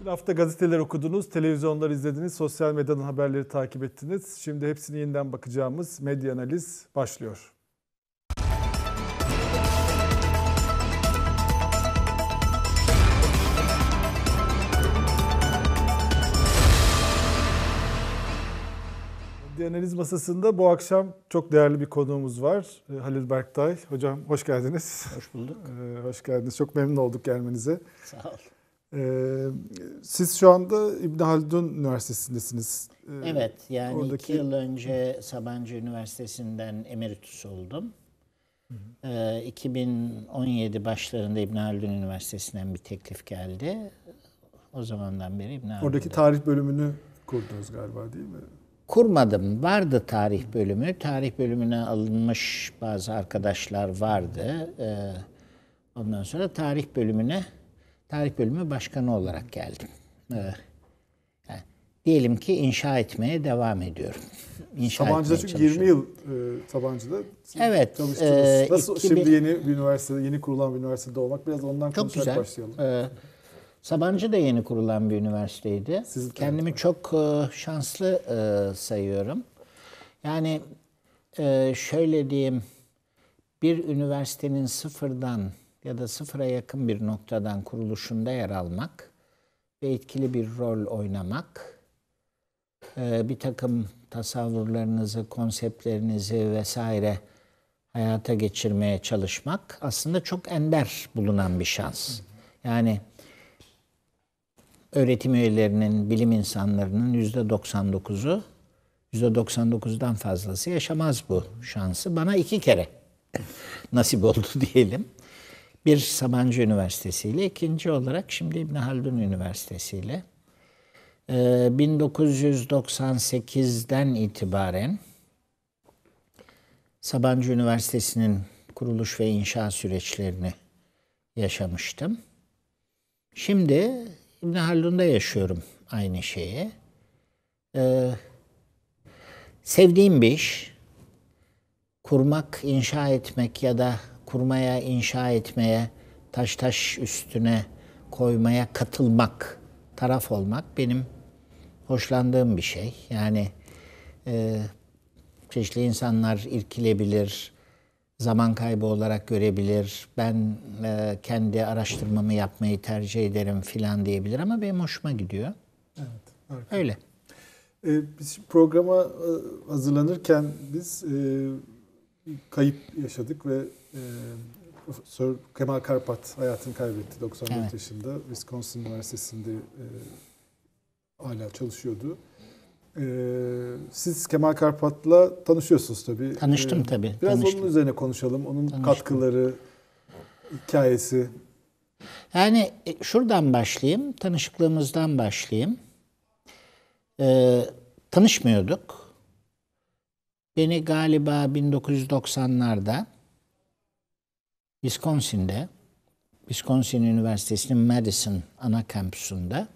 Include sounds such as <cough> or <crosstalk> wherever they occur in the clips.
Bir hafta gazeteler okudunuz, televizyonlar izlediniz, sosyal medyanın haberleri takip ettiniz. Şimdi hepsini yeniden bakacağımız medya analiz başlıyor. Medya Analiz Masası'nda bu akşam çok değerli bir konuğumuz var. E, Halil Berktay. Hocam hoş geldiniz. Hoş bulduk. Ee, <laughs> hoş geldiniz. Çok memnun olduk gelmenize. Sağ ol. Ee, siz şu anda İbn Haldun Üniversitesi'ndesiniz. Ee, evet, yani oradaki... iki yıl önce Sabancı Üniversitesi'nden emeritus oldum. Ee, 2017 başlarında İbn Haldun Üniversitesi'nden bir teklif geldi. O zamandan beri İbn Haldun. Oradaki tarih bölümünü kurdunuz galiba değil mi? Kurmadım. Vardı tarih bölümü. Tarih bölümüne alınmış bazı arkadaşlar vardı. Ee, ondan sonra tarih bölümüne tarih bölümü başkanı olarak geldim. Ee, diyelim ki inşa etmeye devam ediyorum. İnşa Sabancı'da çünkü 20 yıl e, Sabancı'da evet, çalıştınız. E, Nasıl 2000, şimdi yeni bir üniversitede, yeni kurulan bir üniversitede olmak biraz ondan çok güzel. başlayalım. E, Sabancı da yeni kurulan bir üniversiteydi. Siz Kendimi çok e, şanslı e, sayıyorum. Yani e, şöyle diyeyim, bir üniversitenin sıfırdan ya da sıfıra yakın bir noktadan kuruluşunda yer almak ve etkili bir rol oynamak, e, bir takım tasavvurlarınızı, konseptlerinizi vesaire hayata geçirmeye çalışmak aslında çok ender bulunan bir şans. Yani öğretim üyelerinin, bilim insanlarının yüzde %99'u, %99'dan fazlası yaşamaz bu şansı. Bana iki kere nasip oldu <laughs> diyelim. Bir Sabancı Üniversitesi ile, ikinci olarak şimdi İbn Haldun Üniversitesi ile. 1998'den ee, itibaren Sabancı Üniversitesi'nin kuruluş ve inşa süreçlerini yaşamıştım. Şimdi İbn Haldun'da yaşıyorum aynı şeyi. Ee, sevdiğim bir iş. Kurmak, inşa etmek ya da kurmaya, inşa etmeye, taş taş üstüne koymaya katılmak, taraf olmak benim hoşlandığım bir şey. Yani e, çeşitli insanlar irkilebilir, zaman kaybı olarak görebilir. Ben e, kendi araştırmamı yapmayı tercih ederim filan diyebilir ama benim hoşuma gidiyor. Evet. Harika. Öyle. Ee, biz programa e, hazırlanırken biz e, kayıp yaşadık ve e, Sir Kemal Karpat hayatını kaybetti 94 evet. yaşında. Wisconsin Üniversitesi'nde e, hala çalışıyordu. E, siz Kemal Karpat'la tanışıyorsunuz tabii. Tanıştım e, tabii. Biraz tanıştım. onun üzerine konuşalım. Onun tanıştım. katkıları, hikayesi. Yani e, şuradan başlayayım, tanışıklığımızdan başlayayım. E, tanışmıyorduk beni galiba 1990'larda Wisconsin'de Wisconsin Üniversitesi'nin Madison ana kampüsünde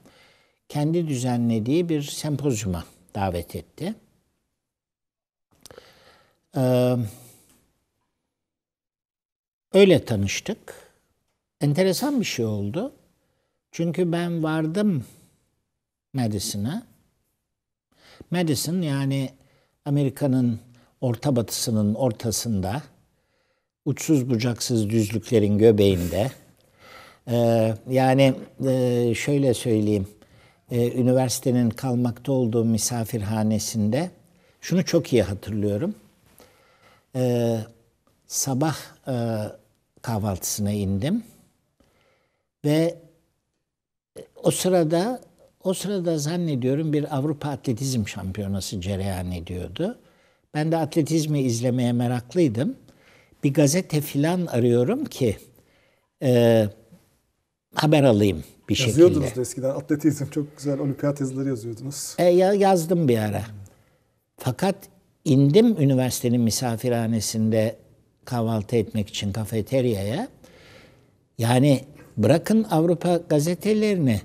kendi düzenlediği bir sempozyuma davet etti. Ee, öyle tanıştık. Enteresan bir şey oldu. Çünkü ben vardım Madison'a. Madison yani Amerika'nın orta batısının ortasında, uçsuz bucaksız düzlüklerin göbeğinde, ee, yani e, şöyle söyleyeyim, e, üniversitenin kalmakta olduğu misafirhanesinde şunu çok iyi hatırlıyorum. Ee, sabah e, kahvaltısına indim ve o sırada o sırada zannediyorum bir Avrupa Atletizm Şampiyonası cereyan ediyordu. Ben de atletizmi izlemeye meraklıydım. Bir gazete filan arıyorum ki e, haber alayım bir şekilde. Yazıyordunuz da eskiden atletizm çok güzel olimpiyat yazıları yazıyordunuz. E, ya, yazdım bir ara. Fakat indim üniversitenin misafirhanesinde kahvaltı etmek için kafeteryaya. Yani bırakın Avrupa gazetelerini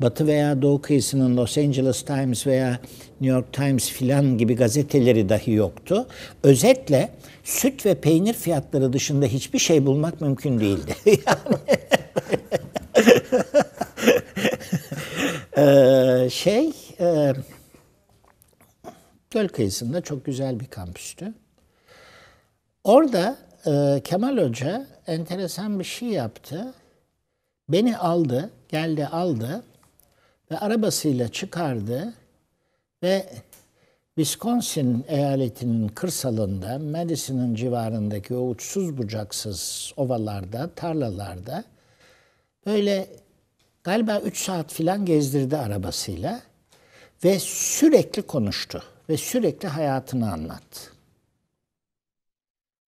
Batı veya Doğu kıyısının Los Angeles Times veya New York Times filan gibi gazeteleri dahi yoktu. Özetle süt ve peynir fiyatları dışında hiçbir şey bulmak mümkün değildi. <laughs> yani ee, şey e, göl kıyısında çok güzel bir kampüstü. Orada e, Kemal Hoca enteresan bir şey yaptı. Beni aldı, geldi aldı ve arabasıyla çıkardı ve Wisconsin eyaletinin kırsalında, Madison'ın civarındaki o uçsuz bucaksız ovalarda, tarlalarda böyle galiba 3 saat filan gezdirdi arabasıyla ve sürekli konuştu ve sürekli hayatını anlattı.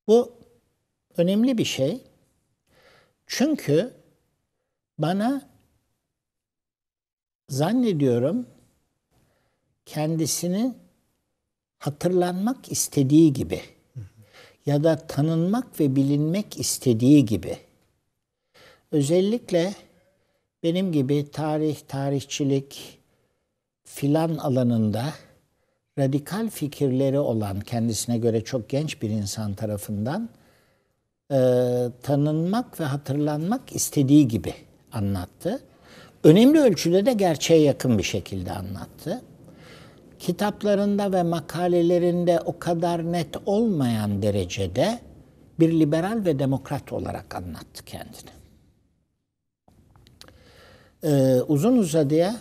Bu önemli bir şey. Çünkü bana zannediyorum kendisini hatırlanmak istediği gibi ya da tanınmak ve bilinmek istediği gibi özellikle benim gibi tarih, tarihçilik filan alanında radikal fikirleri olan kendisine göre çok genç bir insan tarafından e, tanınmak ve hatırlanmak istediği gibi anlattı önemli ölçüde de gerçeğe yakın bir şekilde anlattı. Kitaplarında ve makalelerinde o kadar net olmayan derecede bir liberal ve demokrat olarak anlattı kendini. Ee, uzun uzadıya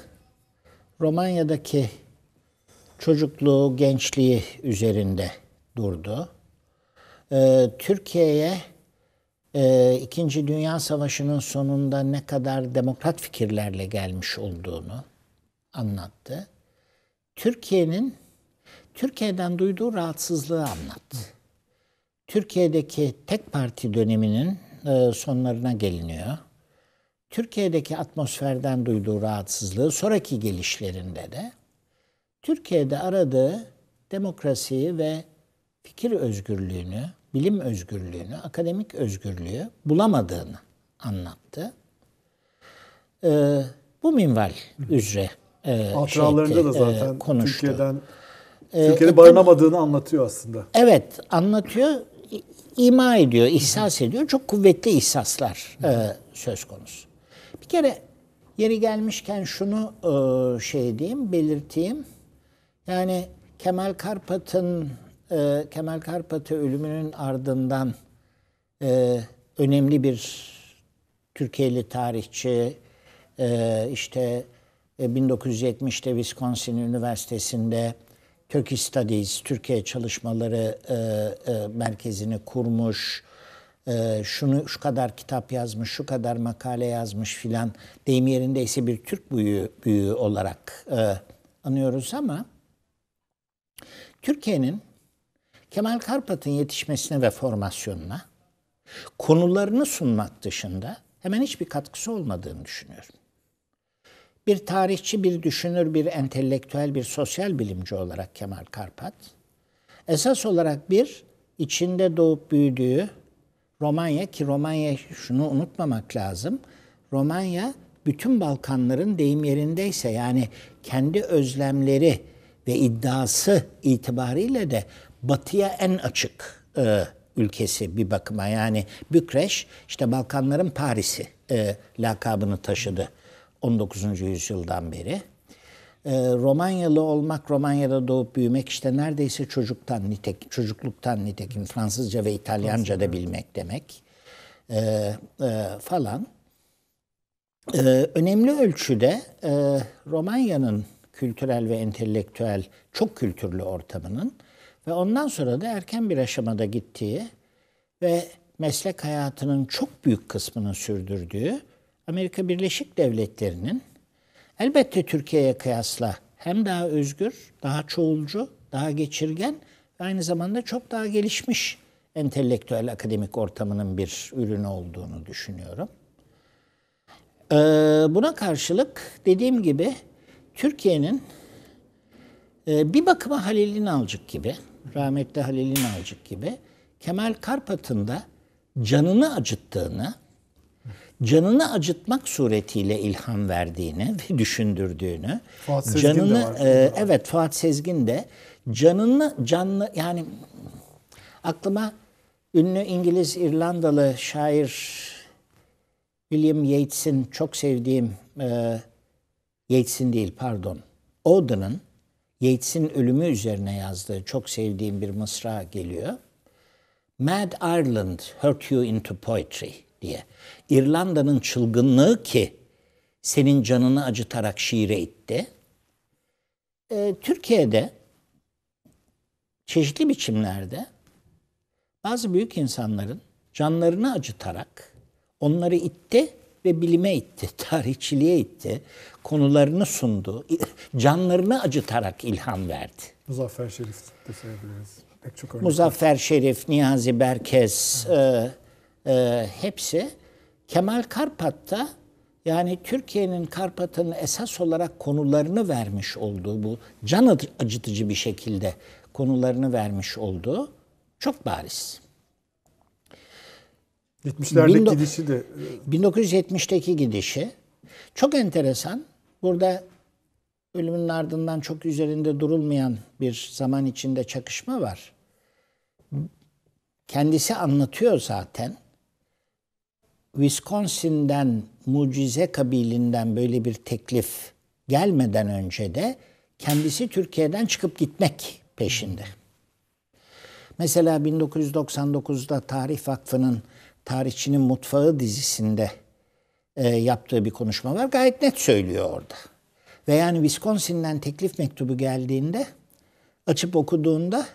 Romanya'daki çocukluğu, gençliği üzerinde durdu. Ee, Türkiye'ye e, İkinci Dünya Savaşı'nın sonunda ne kadar demokrat fikirlerle gelmiş olduğunu anlattı. Türkiye'nin Türkiye'den duyduğu rahatsızlığı anlattı. Türkiye'deki tek parti döneminin e, sonlarına geliniyor. Türkiye'deki atmosferden duyduğu rahatsızlığı sonraki gelişlerinde de Türkiye'de aradığı demokrasiyi ve fikir özgürlüğünü bilim özgürlüğünü, akademik özgürlüğü bulamadığını anlattı. Ee, bu minval üzere e, Hatıralarında da e, zaten e, konuştu. Türkiye'den ee, Türkiye'de e, barınamadığını anlatıyor aslında. Evet, anlatıyor, ima ediyor, ihsas ediyor. Çok kuvvetli ihsaslar e, söz konusu. Bir kere yeri gelmişken şunu e, şey diyeyim, belirteyim. Yani Kemal Karpat'ın e, Kemal Karpat'ı ölümünün ardından e, önemli bir Türkiye'li tarihçi e, işte e, 1970'te Wisconsin Üniversitesi'nde Turkey Studies, Türkiye Çalışmaları e, e, Merkezi'ni kurmuş, e, şunu şu kadar kitap yazmış, şu kadar makale yazmış filan deyim yerindeyse bir Türk büyüğü, büyüğü olarak e, anıyoruz ama Türkiye'nin Kemal Karpat'ın yetişmesine ve formasyonuna konularını sunmak dışında hemen hiçbir katkısı olmadığını düşünüyorum. Bir tarihçi, bir düşünür, bir entelektüel, bir sosyal bilimci olarak Kemal Karpat esas olarak bir içinde doğup büyüdüğü Romanya ki Romanya şunu unutmamak lazım. Romanya bütün Balkanların deyim yerindeyse yani kendi özlemleri ve iddiası itibariyle de batıya en açık e, ülkesi bir bakıma. Yani Bükreş işte Balkanların Paris'i e, lakabını taşıdı 19. yüzyıldan beri. E, Romanyalı olmak, Romanya'da doğup büyümek işte neredeyse çocuktan nitek, çocukluktan nitekim Fransızca ve İtalyanca da bilmek demek e, e, falan. E, önemli ölçüde e, Romanya'nın kültürel ve entelektüel çok kültürlü ortamının ve ondan sonra da erken bir aşamada gittiği ve meslek hayatının çok büyük kısmını sürdürdüğü Amerika Birleşik Devletleri'nin elbette Türkiye'ye kıyasla hem daha özgür, daha çoğulcu, daha geçirgen ve aynı zamanda çok daha gelişmiş entelektüel akademik ortamının bir ürünü olduğunu düşünüyorum. Ee, buna karşılık dediğim gibi Türkiye'nin e, bir bakıma Halil İnalcık gibi rahmetli Halil İnalcık gibi Kemal Karpat'ın da canını acıttığını, canını acıtmak suretiyle ilham verdiğini ve düşündürdüğünü, Fuat Sezgin canını de var, e, evet Fuat Sezgin de canını canlı yani aklıma ünlü İngiliz İrlandalı şair William Yeats'in çok sevdiğim e, Yeats'in değil pardon Auden'ın Yeats'in ölümü üzerine yazdığı çok sevdiğim bir mısra geliyor. Mad Ireland hurt you into poetry diye. İrlanda'nın çılgınlığı ki senin canını acıtarak şiire itti. Ee, Türkiye'de çeşitli biçimlerde bazı büyük insanların canlarını acıtarak onları itti ve bilime itti, <laughs> tarihçiliğe itti. Konularını sundu, canlarını acıtarak ilham verdi. Muzaffer Şerif de sayabiliriz. çok örnek Muzaffer Şerif, Niyazi Berkes evet. e, e, hepsi Kemal Karpat'ta yani Türkiye'nin Karpat'ın esas olarak konularını vermiş olduğu bu can acıtıcı bir şekilde konularını vermiş olduğu çok bariz. 70'lerdeki gidişi de. 1970'teki e, gidişi. Çok enteresan. Burada ölümün ardından çok üzerinde durulmayan bir zaman içinde çakışma var. Kendisi anlatıyor zaten. Wisconsin'den mucize kabilinden böyle bir teklif gelmeden önce de kendisi Türkiye'den çıkıp gitmek peşinde. Mesela 1999'da Tarih Vakfı'nın Tarihçinin Mutfağı dizisinde e, yaptığı bir konuşma var. Gayet net söylüyor orada. Ve yani Wisconsin'den teklif mektubu geldiğinde açıp okuduğunda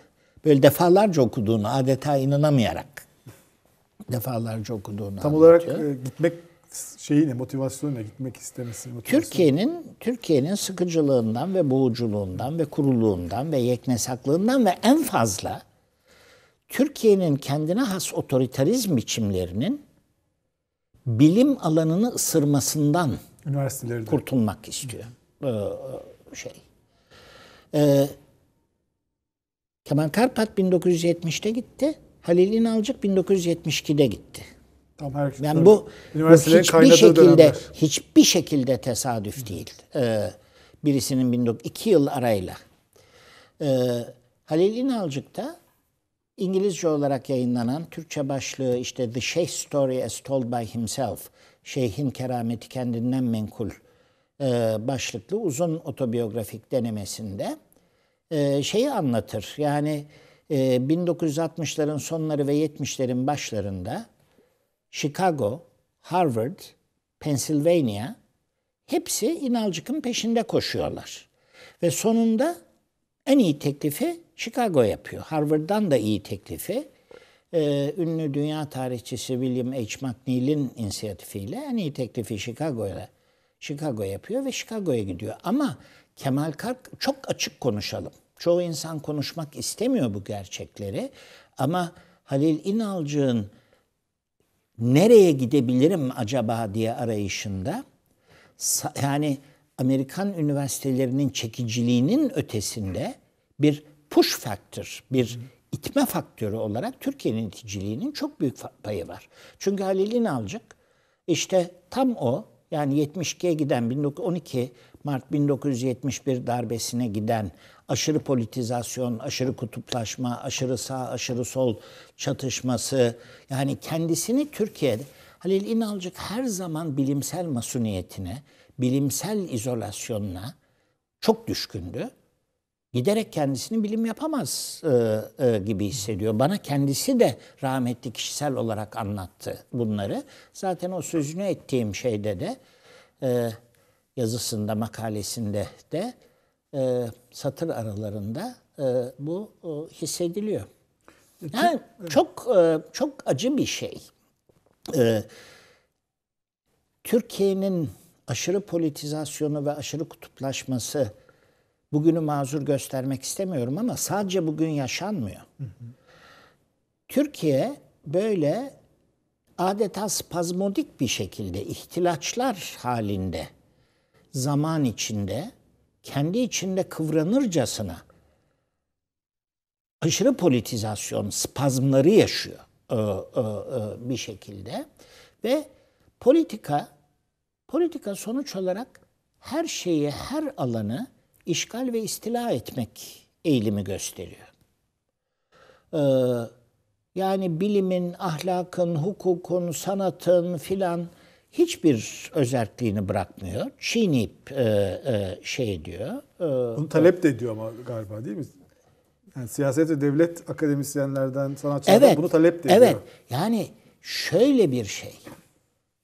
böyle defalarca okuduğunu adeta inanamayarak defalarca okuduğunu Tam anlatıyor. olarak e, gitmek şeyi ne motivasyonu ne gitmek istemesi Türkiye'nin Türkiye'nin sıkıcılığından ve boğuculuğundan ve kuruluğundan ve yeknesaklığından ve en fazla Türkiye'nin kendine has otoriterizm biçimlerinin bilim alanını ısırmasından kurtulmak istiyor. Ee, şey. Ee, Kemal Karpat 1970'te gitti. Halil İnalcık 1972'de gitti. Tam her yani bu, bu hiçbir şekilde dönemler. hiçbir şekilde tesadüf değil. Ee, birisinin 19, iki yıl arayla. Ee, Halil İnalcık da İngilizce olarak yayınlanan Türkçe başlığı işte The Sheikh Story as Told by Himself, Şeyhin Kerameti Kendinden Menkul e, başlıklı uzun otobiyografik denemesinde e, şeyi anlatır. Yani e, 1960'ların sonları ve 70'lerin başlarında Chicago, Harvard, Pennsylvania hepsi İnalcık'ın peşinde koşuyorlar. Ve sonunda en iyi teklifi Chicago yapıyor. Harvard'dan da iyi teklifi. Ee, ünlü dünya tarihçisi William H. McNeill'in inisiyatifiyle en iyi teklifi Chicago'ya Chicago yapıyor ve Chicago'ya gidiyor. Ama Kemal Kark çok açık konuşalım. Çoğu insan konuşmak istemiyor bu gerçekleri. Ama Halil İnalcı'nın nereye gidebilirim acaba diye arayışında yani Amerikan üniversitelerinin çekiciliğinin ötesinde bir push faktör, bir itme faktörü olarak Türkiye'nin iticiliğinin çok büyük payı var. Çünkü Halil İnalcık işte tam o yani 72'ye giden 1912 Mart 1971 darbesine giden aşırı politizasyon, aşırı kutuplaşma, aşırı sağ, aşırı sol çatışması yani kendisini Türkiye'de Halil İnalcık her zaman bilimsel masuniyetine, bilimsel izolasyonuna çok düşkündü giderek kendisini bilim yapamaz e, e, gibi hissediyor. Bana kendisi de rahmetli kişisel olarak anlattı bunları. Zaten o sözünü ettiğim şeyde de e, yazısında, makalesinde de e, satır aralarında e, bu e, hissediliyor. Yani çok e, çok acı bir şey. E, Türkiye'nin aşırı politizasyonu ve aşırı kutuplaşması bugünü mazur göstermek istemiyorum ama sadece bugün yaşanmıyor. Türkiye böyle adeta spazmodik bir şekilde ihtilaçlar halinde zaman içinde kendi içinde kıvranırcasına aşırı politizasyon spazmları yaşıyor e, e, e, bir şekilde ve politika politika sonuç olarak her şeyi her alanı işgal ve istila etmek eğilimi gösteriyor. Ee, yani bilimin, ahlakın, hukukun, sanatın filan hiçbir özertliğini bırakmıyor. Çiğneyip e, e, şey diyor. E, Bunu talep de ediyor ama galiba değil mi? Yani siyaset ve devlet akademisyenlerden, sanatçılardan evet, bunu talep de ediyor. Evet. Yani şöyle bir şey.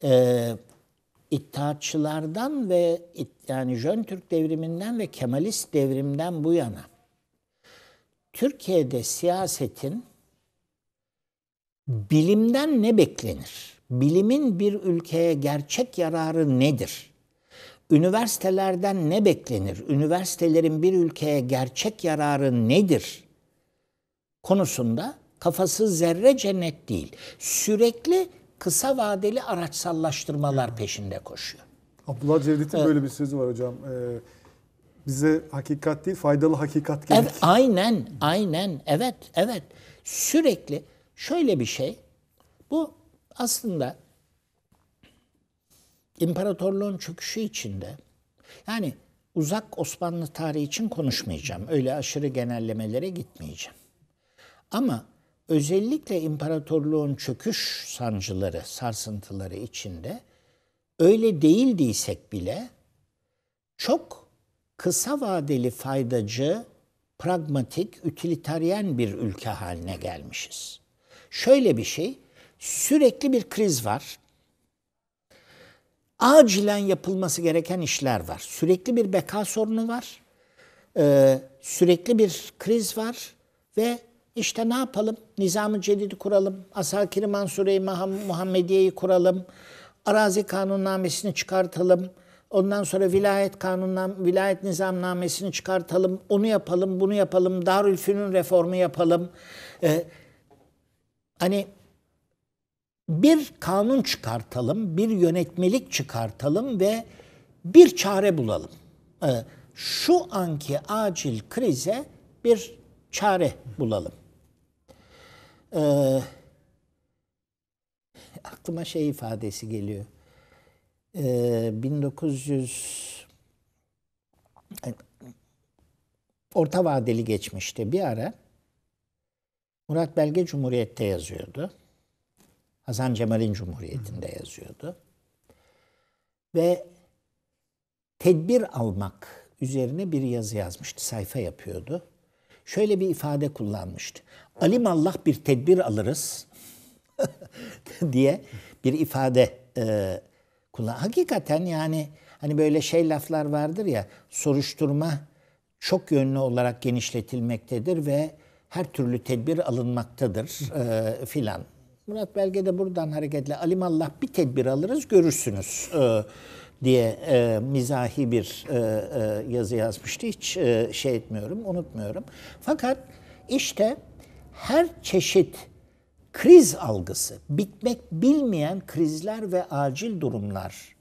E, İttihatçılardan ve yani Jön Türk devriminden ve Kemalist devrimden bu yana Türkiye'de siyasetin bilimden ne beklenir? Bilimin bir ülkeye gerçek yararı nedir? Üniversitelerden ne beklenir? Üniversitelerin bir ülkeye gerçek yararı nedir? Konusunda kafası zerrece net değil. Sürekli kısa vadeli araçsallaştırmalar hmm. peşinde koşuyor. Abdullah Cevdet'in evet. böyle bir sözü var hocam. Ee, bize hakikat değil faydalı hakikat gerek. Evet, aynen, aynen. Evet, evet. Sürekli şöyle bir şey. Bu aslında imparatorluğun çöküşü içinde yani uzak Osmanlı tarihi için konuşmayacağım. Öyle aşırı genellemelere gitmeyeceğim. Ama özellikle imparatorluğun çöküş sancıları, sarsıntıları içinde öyle değildiysek bile çok kısa vadeli faydacı, pragmatik, ütiliteryen bir ülke haline gelmişiz. Şöyle bir şey, sürekli bir kriz var. Acilen yapılması gereken işler var. Sürekli bir beka sorunu var. Ee, sürekli bir kriz var ve işte ne yapalım? Nizam-ı Celil'i kuralım. Asakir-i Mansure-i Muhammediye'yi kuralım. Arazi kanunnamesini çıkartalım. Ondan sonra vilayet kanunnam, vilayet nizamnamesini çıkartalım. Onu yapalım, bunu yapalım. Darülfünun reformu yapalım. Ee, hani bir kanun çıkartalım, bir yönetmelik çıkartalım ve bir çare bulalım. Ee, şu anki acil krize bir çare bulalım. Ee, aklıma şey ifadesi geliyor. Ee, 1900 orta vadeli geçmişti bir ara. Murat Belge Cumhuriyet'te yazıyordu. Hasan Cemal'in Cumhuriyet'inde yazıyordu. Ve tedbir almak üzerine bir yazı yazmıştı, sayfa yapıyordu. Şöyle bir ifade kullanmıştı. Alim Allah bir tedbir alırız <laughs> diye bir ifade e, kullan. Hakikaten yani hani böyle şey laflar vardır ya soruşturma çok yönlü olarak genişletilmektedir ve her türlü tedbir alınmaktadır e, filan. Murat Belge de buradan hareketle Alim Allah bir tedbir alırız görürsünüz e, diye e, mizahi bir e, e, yazı yazmıştı. Hiç e, şey etmiyorum, unutmuyorum. Fakat işte her çeşit kriz algısı, bitmek bilmeyen krizler ve acil durumlar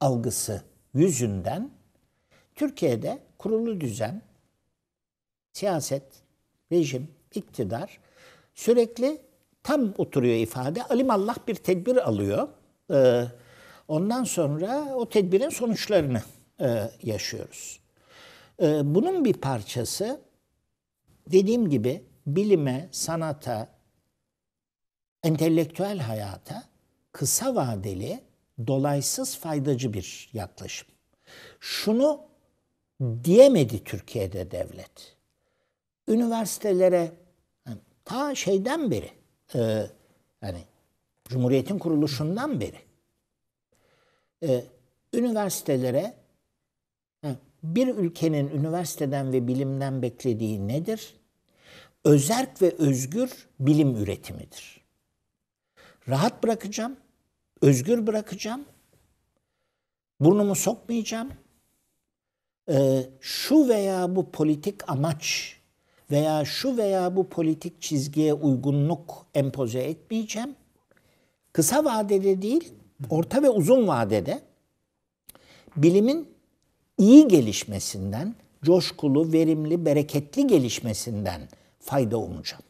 algısı yüzünden Türkiye'de kurulu düzen, siyaset, rejim, iktidar sürekli tam oturuyor ifade. Alimallah bir tedbir alıyor. Ee, ondan sonra o tedbirin sonuçlarını e, yaşıyoruz. Ee, bunun bir parçası dediğim gibi bilime, sanata, entelektüel hayata kısa vadeli, dolaysız faydacı bir yaklaşım. Şunu diyemedi Türkiye'de devlet. Üniversitelere yani ta şeyden beri e, yani Cumhuriyet'in kuruluşundan beri e, üniversitelere e, bir ülkenin üniversiteden ve bilimden beklediği nedir? özerk ve özgür bilim üretimidir. Rahat bırakacağım, özgür bırakacağım, burnumu sokmayacağım. Ee, şu veya bu politik amaç veya şu veya bu politik çizgiye uygunluk empoze etmeyeceğim. Kısa vadede değil, orta ve uzun vadede bilimin iyi gelişmesinden, coşkulu, verimli, bereketli gelişmesinden fayda umacağım.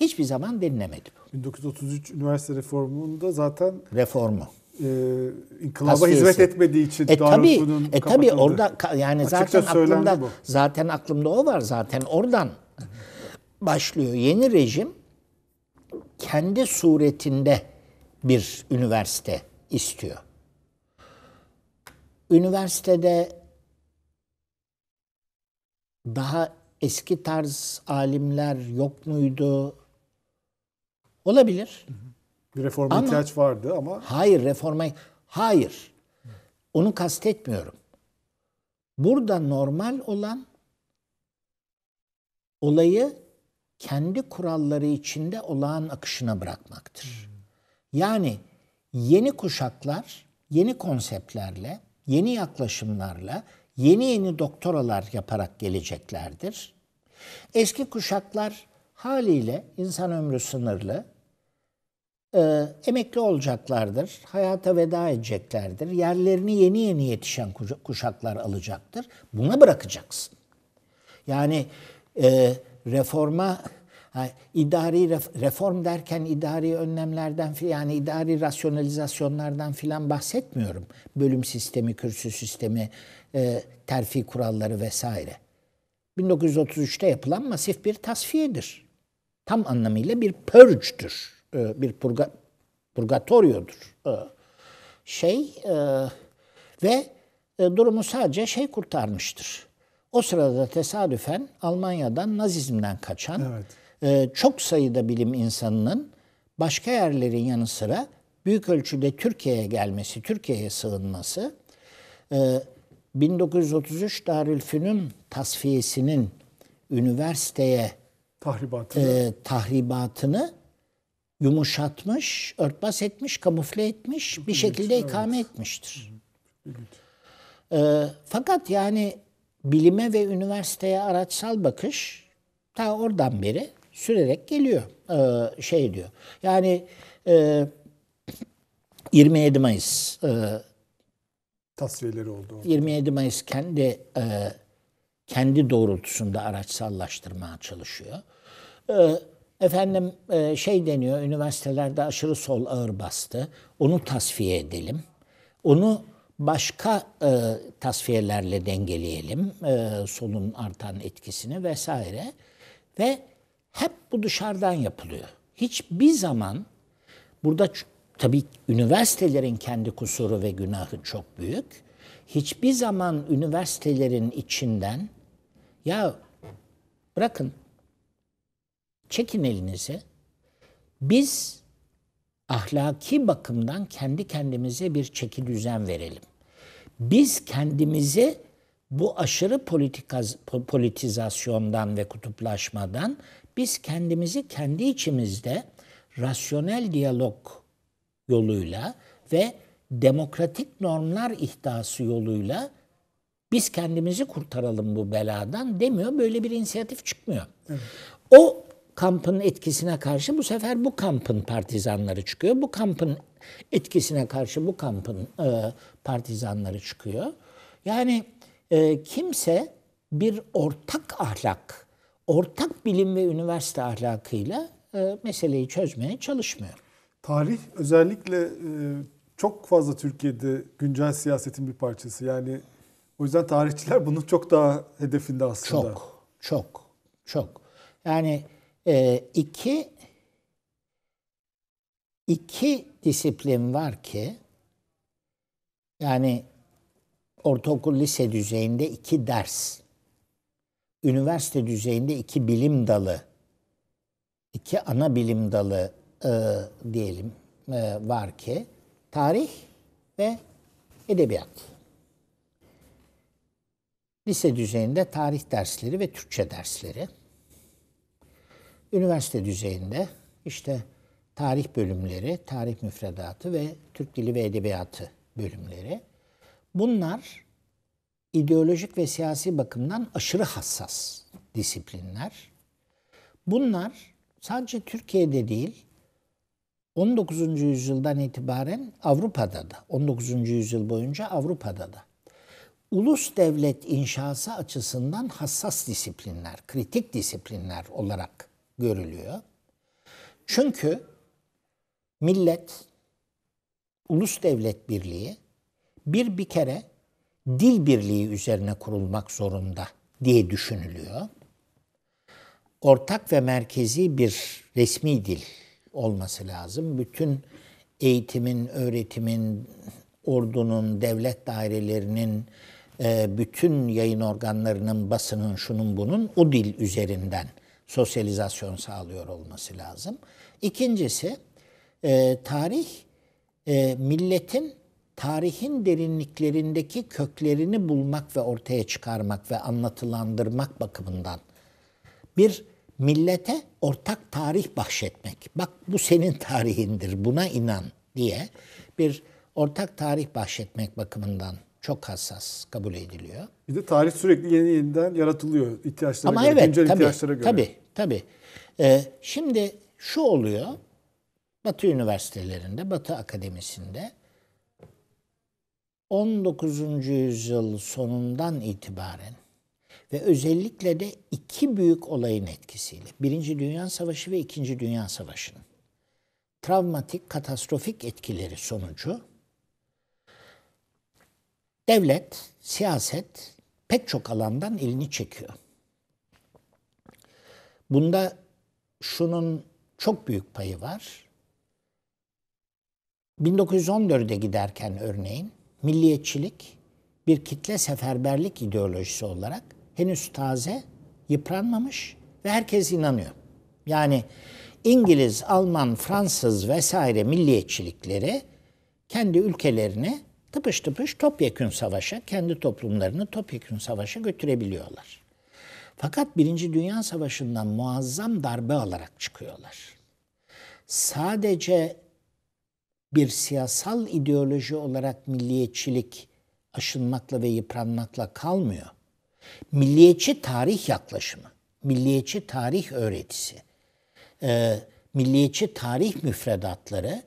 Hiçbir zaman denilemedi bu. 1933 üniversite reformunda zaten reformu e, inkılaba Tasfiyesi. hizmet etmediği için e, tabi, e, tabi orada yani Açıkça zaten aklımda bu. zaten aklımda o var zaten oradan başlıyor yeni rejim kendi suretinde bir üniversite istiyor. Üniversitede daha eski tarz alimler yok muydu? Olabilir. Bir reforma ama, ihtiyaç vardı ama... Hayır reforma... Hayır. Onu kastetmiyorum. Burada normal olan olayı kendi kuralları içinde olağan akışına bırakmaktır. Yani yeni kuşaklar yeni konseptlerle, yeni yaklaşımlarla yeni yeni doktoralar yaparak geleceklerdir. Eski kuşaklar haliyle insan ömrü sınırlı. Ee, emekli olacaklardır, hayata veda edeceklerdir. Yerlerini yeni yeni yetişen kuşaklar alacaktır. Buna bırakacaksın. Yani e, reforma Ha, idari reform derken idari önlemlerden yani idari rasyonalizasyonlardan filan bahsetmiyorum. Bölüm sistemi, kürsü sistemi, e, terfi kuralları vesaire. 1933'te yapılan masif bir tasfiyedir. Tam anlamıyla bir purge'dür. E, bir purga, purgatoryodur. E, şey e, ve e, durumu sadece şey kurtarmıştır. O sırada tesadüfen Almanya'dan Nazizm'den kaçan evet. e, çok sayıda bilim insanının başka yerlerin yanı sıra büyük ölçüde Türkiye'ye gelmesi, Türkiye'ye sığınması, e, 1933 Darülfünun tasfiyesinin üniversiteye tahribatını, e, tahribatını yumuşatmış, örtbas etmiş, kamufle etmiş, bir şekilde evet, ikame etmiştir. Evet. E, fakat yani bilime ve üniversiteye araçsal bakış ta oradan beri sürerek geliyor. E, şey diyor. Yani e, 27 Mayıs e, tasfiyeleri oldu. Orada. 27 Mayıs kendi e, kendi doğrultusunda araçsallaştırmaya çalışıyor. E, efendim e, şey deniyor, üniversitelerde aşırı sol ağır bastı. Onu tasfiye edelim. Onu başka e, tasfiyelerle dengeleyelim. E, solun artan etkisini vesaire. Ve hep bu dışarıdan yapılıyor. Hiçbir zaman burada tabii üniversitelerin kendi kusuru ve günahı çok büyük. Hiçbir zaman üniversitelerin içinden ya bırakın çekin elinizi. Biz ahlaki bakımdan kendi kendimize bir çeki düzen verelim. Biz kendimizi bu aşırı politikaz, politizasyondan ve kutuplaşmadan biz kendimizi kendi içimizde rasyonel diyalog yoluyla ve demokratik normlar ihdası yoluyla biz kendimizi kurtaralım bu beladan demiyor. Böyle bir inisiyatif çıkmıyor. O kampın etkisine karşı bu sefer bu kampın partizanları çıkıyor. Bu kampın etkisine karşı bu kampın e, partizanları çıkıyor. Yani e, kimse bir ortak ahlak, ortak bilim ve üniversite ahlakıyla e, meseleyi çözmeye çalışmıyor. Tarih özellikle e, çok fazla Türkiye'de güncel siyasetin bir parçası. Yani o yüzden tarihçiler bunun çok daha hedefinde aslında. Çok, çok, çok. Yani e, iki iki disiplin var ki yani ortaokul lise düzeyinde iki ders, üniversite düzeyinde iki bilim dalı, iki ana bilim dalı e, diyelim e, var ki tarih ve edebiyat. Lise düzeyinde tarih dersleri ve Türkçe dersleri. Üniversite düzeyinde işte tarih bölümleri, tarih müfredatı ve Türk dili ve edebiyatı bölümleri. Bunlar ideolojik ve siyasi bakımdan aşırı hassas disiplinler. Bunlar sadece Türkiye'de değil, 19. yüzyıldan itibaren Avrupa'da da, 19. yüzyıl boyunca Avrupa'da da ulus devlet inşası açısından hassas disiplinler, kritik disiplinler olarak görülüyor. Çünkü millet, ulus devlet birliği bir bir kere dil birliği üzerine kurulmak zorunda diye düşünülüyor. Ortak ve merkezi bir resmi dil olması lazım. Bütün eğitimin, öğretimin, ordunun, devlet dairelerinin, e, bütün yayın organlarının, basının, şunun bunun o dil üzerinden sosyalizasyon sağlıyor olması lazım. İkincisi, e, tarih e, milletin tarihin derinliklerindeki köklerini bulmak ve ortaya çıkarmak ve anlatılandırmak bakımından bir millete ortak tarih bahşetmek. Bak bu senin tarihindir buna inan diye bir ortak tarih bahşetmek bakımından çok hassas kabul ediliyor. Bir de tarih sürekli yeni yeniden yaratılıyor ihtiyaçlara Ama göre, evet, güncel tabii, ihtiyaçlara göre. Tabii, tabii. Ee, şimdi şu oluyor, Batı üniversitelerinde, Batı akademisinde 19. yüzyıl sonundan itibaren ve özellikle de iki büyük olayın etkisiyle. Birinci Dünya Savaşı ve İkinci Dünya Savaşı'nın travmatik, katastrofik etkileri sonucu devlet, siyaset pek çok alandan elini çekiyor. Bunda şunun çok büyük payı var. 1914'e giderken örneğin milliyetçilik bir kitle seferberlik ideolojisi olarak henüz taze, yıpranmamış ve herkes inanıyor. Yani İngiliz, Alman, Fransız vesaire milliyetçilikleri kendi ülkelerini tıpış tıpış topyekün savaşa, kendi toplumlarını topyekün savaşa götürebiliyorlar. Fakat Birinci Dünya Savaşı'ndan muazzam darbe alarak çıkıyorlar. Sadece bir siyasal ideoloji olarak milliyetçilik aşınmakla ve yıpranmakla kalmıyor. Milliyetçi tarih yaklaşımı, milliyetçi tarih öğretisi, e, milliyetçi tarih müfredatları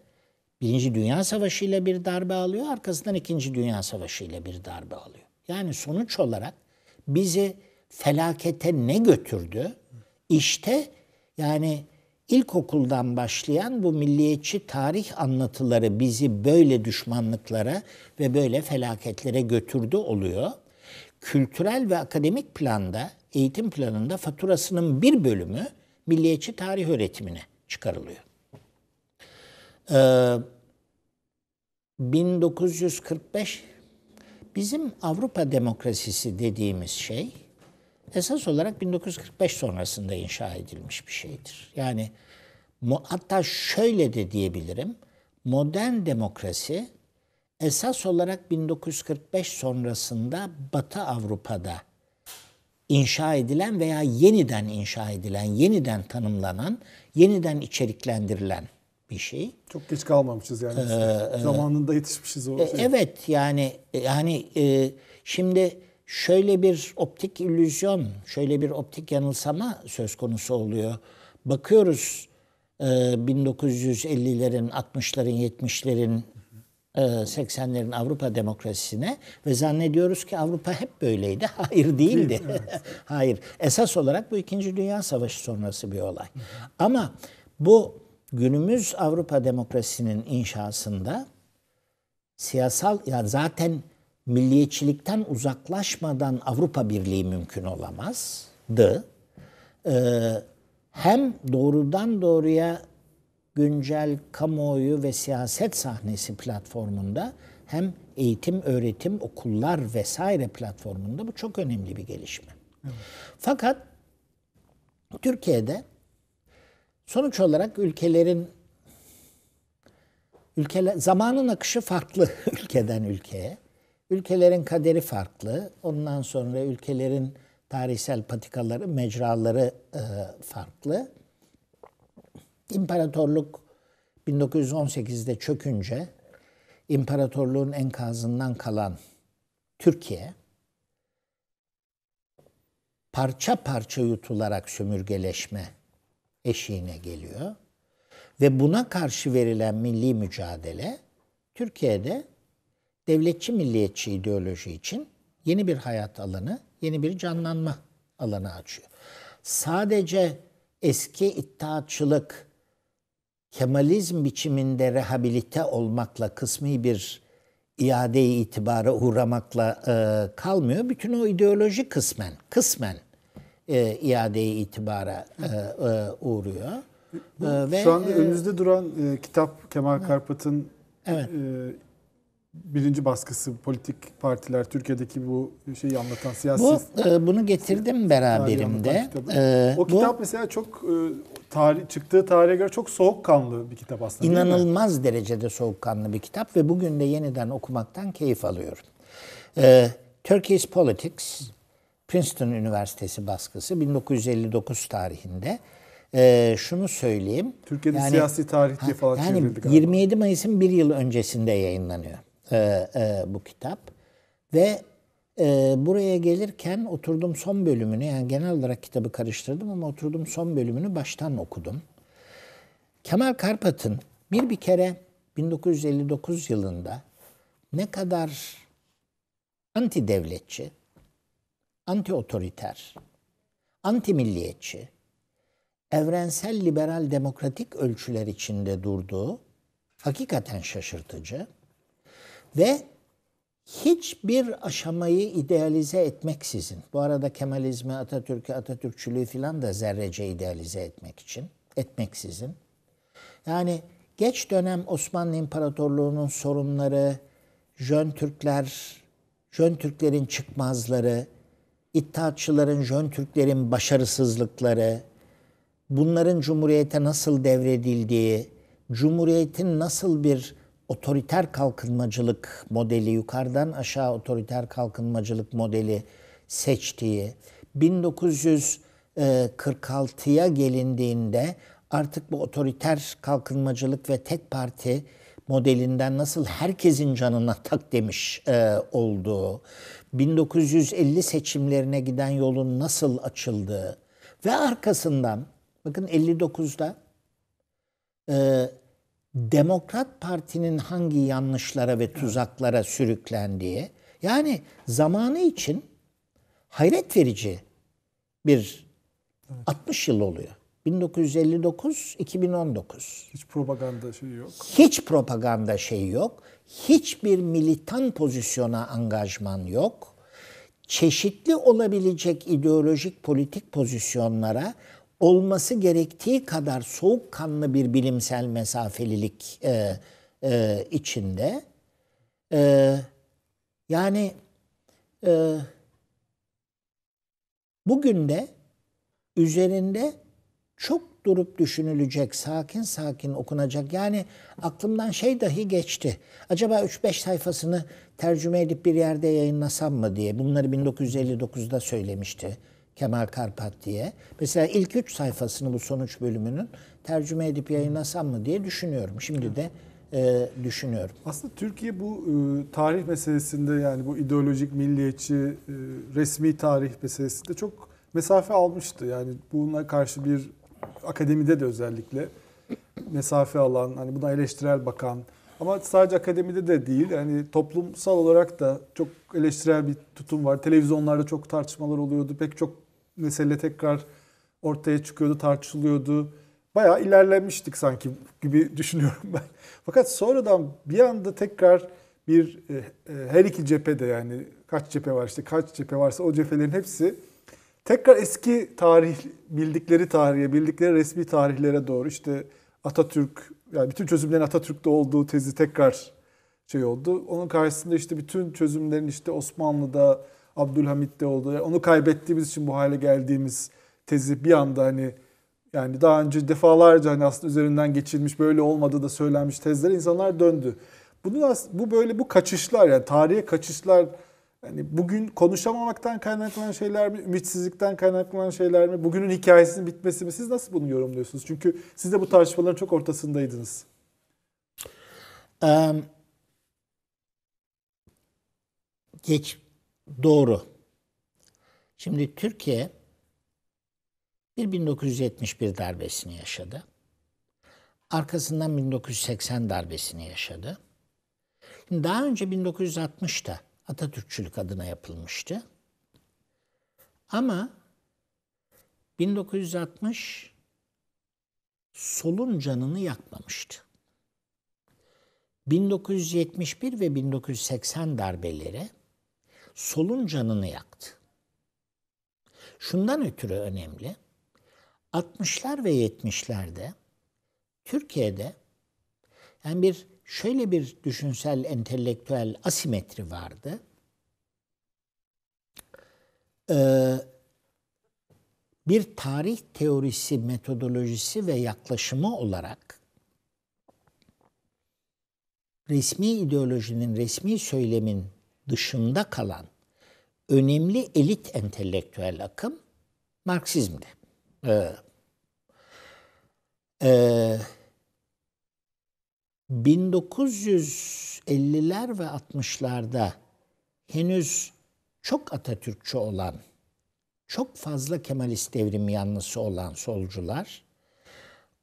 Birinci Dünya Savaşı ile bir darbe alıyor, arkasından İkinci Dünya Savaşı ile bir darbe alıyor. Yani sonuç olarak bizi felakete ne götürdü? İşte yani ilkokuldan başlayan bu milliyetçi tarih anlatıları bizi böyle düşmanlıklara ve böyle felaketlere götürdü oluyor kültürel ve akademik planda, eğitim planında faturasının bir bölümü milliyetçi tarih öğretimine çıkarılıyor. Ee, 1945 bizim Avrupa demokrasisi dediğimiz şey esas olarak 1945 sonrasında inşa edilmiş bir şeydir. Yani hatta şöyle de diyebilirim. Modern demokrasi esas olarak 1945 sonrasında Batı Avrupa'da inşa edilen veya yeniden inşa edilen, yeniden tanımlanan, yeniden içeriklendirilen bir şey. Çok geç kalmamışız yani. Ee, e, Zamanında yetişmişiz o. E, şey. Evet yani yani e, e, şimdi şöyle bir optik illüzyon, şöyle bir optik yanılsama söz konusu oluyor. Bakıyoruz e, 1950'lerin, 60'ların, 70'lerin 80'lerin e, Avrupa demokrasisine ve zannediyoruz ki Avrupa hep böyleydi. <laughs> Hayır değildi. <laughs> Hayır. Esas olarak bu İkinci Dünya Savaşı sonrası bir olay. Ama bu günümüz Avrupa demokrasisinin inşasında siyasal ya zaten milliyetçilikten uzaklaşmadan Avrupa Birliği mümkün olamazdı. Ee, hem doğrudan doğruya güncel kamuoyu ve siyaset sahnesi platformunda hem eğitim, öğretim, okullar vesaire platformunda bu çok önemli bir gelişme. Evet. Fakat Türkiye'de sonuç olarak ülkelerin ülkeler zamanın akışı farklı <laughs> ülkeden ülkeye. Ülkelerin kaderi farklı. Ondan sonra ülkelerin tarihsel patikaları, mecraları e, farklı. İmparatorluk 1918'de çökünce imparatorluğun enkazından kalan Türkiye parça parça yutularak sömürgeleşme eşiğine geliyor. Ve buna karşı verilen milli mücadele Türkiye'de devletçi milliyetçi ideoloji için yeni bir hayat alanı, yeni bir canlanma alanı açıyor. Sadece eski iddiatçılık, Kemalizm biçiminde rehabilite olmakla kısmi bir iadeyi itibara uğramakla e, kalmıyor. Bütün o ideoloji kısmen, kısmen e, iade itibara e, e, uğruyor. Bu, e, ve, şu anda e, önünüzde duran e, kitap Kemal Karpat'ın evet. e, birinci baskısı politik partiler Türkiye'deki bu şeyi anlatan siyasi... Bu, e, bunu getirdim beraberimde. E, o kitap bu, mesela çok e, tarih, çıktığı tarihe göre çok soğukkanlı bir kitap aslında. İnanılmaz derecede soğukkanlı bir kitap ve bugün de yeniden okumaktan keyif alıyorum. Ee, Turkey's Politics, Princeton Üniversitesi baskısı 1959 tarihinde. Ee, şunu söyleyeyim. Türkiye'de yani, siyasi tarih diye falan ha, yani çevrildi galiba. 27 Mayıs'ın bir yıl öncesinde yayınlanıyor e, e, bu kitap. Ve e, buraya gelirken oturdum son bölümünü yani genel olarak kitabı karıştırdım ama oturdum son bölümünü baştan okudum. Kemal Karpat'ın bir bir kere 1959 yılında ne kadar anti devletçi, anti otoriter, anti milliyetçi, evrensel liberal demokratik ölçüler içinde durduğu hakikaten şaşırtıcı ve hiçbir aşamayı idealize etmeksizin, bu arada Kemalizmi, Atatürk'ü, Atatürkçülüğü filan da zerrece idealize etmek için, etmeksizin. Yani geç dönem Osmanlı İmparatorluğu'nun sorunları, Jön Türkler, Jön Türklerin çıkmazları, İttihatçıların, Jön Türklerin başarısızlıkları, bunların Cumhuriyete nasıl devredildiği, Cumhuriyet'in nasıl bir otoriter kalkınmacılık modeli, yukarıdan aşağı otoriter kalkınmacılık modeli seçtiği, 1946'ya e, gelindiğinde artık bu otoriter kalkınmacılık ve tek parti modelinden nasıl herkesin canına tak demiş e, olduğu, 1950 seçimlerine giden yolun nasıl açıldığı ve arkasından bakın 59'da e, Demokrat Parti'nin hangi yanlışlara ve tuzaklara sürüklendiği yani zamanı için hayret verici bir evet. 60 yıl oluyor. 1959-2019. Hiç propaganda şeyi yok. Hiç propaganda şeyi yok. Hiçbir militan pozisyona angajman yok. Çeşitli olabilecek ideolojik politik pozisyonlara olması gerektiği kadar soğukkanlı bir bilimsel mesafelilik e, e, içinde. E, yani e, bugün de üzerinde çok durup düşünülecek, sakin sakin okunacak. Yani aklımdan şey dahi geçti. Acaba 3-5 sayfasını tercüme edip bir yerde yayınlasam mı diye. Bunları 1959'da söylemişti. Kemal Karpat diye. Mesela ilk üç sayfasını bu sonuç bölümünün tercüme edip yayınlasam mı diye düşünüyorum. Şimdi de e, düşünüyorum. Aslında Türkiye bu e, tarih meselesinde yani bu ideolojik, milliyetçi, e, resmi tarih meselesinde çok mesafe almıştı. Yani bununla karşı bir akademide de özellikle mesafe alan, hani buna eleştirel bakan ama sadece akademide de değil yani toplumsal olarak da çok eleştirel bir tutum var. Televizyonlarda çok tartışmalar oluyordu. Pek çok mesele tekrar ortaya çıkıyordu, tartışılıyordu. Bayağı ilerlemiştik sanki gibi <laughs> düşünüyorum ben. Fakat sonradan bir anda tekrar bir e, e, her iki cephede yani kaç cephe var işte kaç cephe varsa o cephelerin hepsi tekrar eski tarih bildikleri tarihe, bildikleri resmi tarihlere doğru işte Atatürk yani bütün çözümlerin Atatürk'te olduğu tezi tekrar şey oldu. Onun karşısında işte bütün çözümlerin işte Osmanlı'da Abdülhamit'te oldu. Onu kaybettiğimiz için bu hale geldiğimiz tezi bir anda hani yani daha önce defalarca hani aslında üzerinden geçilmiş böyle olmadı da söylenmiş tezler insanlar döndü. Bunu bu böyle bu kaçışlar yani tarihe kaçışlar yani bugün konuşamamaktan kaynaklanan şeyler mi, ümitsizlikten kaynaklanan şeyler mi, bugünün hikayesinin bitmesi mi? Siz nasıl bunu yorumluyorsunuz? Çünkü siz de bu tartışmaların çok ortasındaydınız. Um, geç doğru. Şimdi Türkiye bir 1971 darbesini yaşadı. Arkasından 1980 darbesini yaşadı. Şimdi daha önce 1960'ta Atatürkçülük adına yapılmıştı. Ama 1960 solun canını yakmamıştı. 1971 ve 1980 darbeleri solun canını yaktı. Şundan ötürü önemli. 60'lar ve 70'lerde Türkiye'de yani bir şöyle bir düşünsel entelektüel asimetri vardı. Ee, bir tarih teorisi, metodolojisi ve yaklaşımı olarak resmi ideolojinin, resmi söylemin dışında kalan önemli elit entelektüel akım Marksizm'di. Ee, e, 1950'ler ve 60'larda henüz çok Atatürkçü olan, çok fazla Kemalist devrim yanlısı olan solcular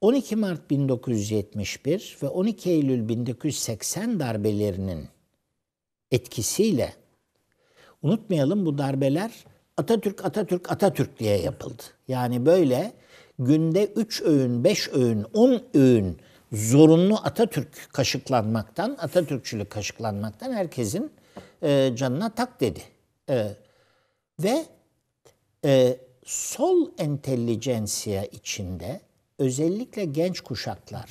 12 Mart 1971 ve 12 Eylül 1980 darbelerinin etkisiyle unutmayalım bu darbeler Atatürk Atatürk Atatürk diye yapıldı. Yani böyle günde 3 öğün, 5 öğün, 10 öğün zorunlu Atatürk kaşıklanmaktan, Atatürkçülük kaşıklanmaktan herkesin e, canına tak dedi. E, ve e, sol entelijensiya içinde özellikle genç kuşaklar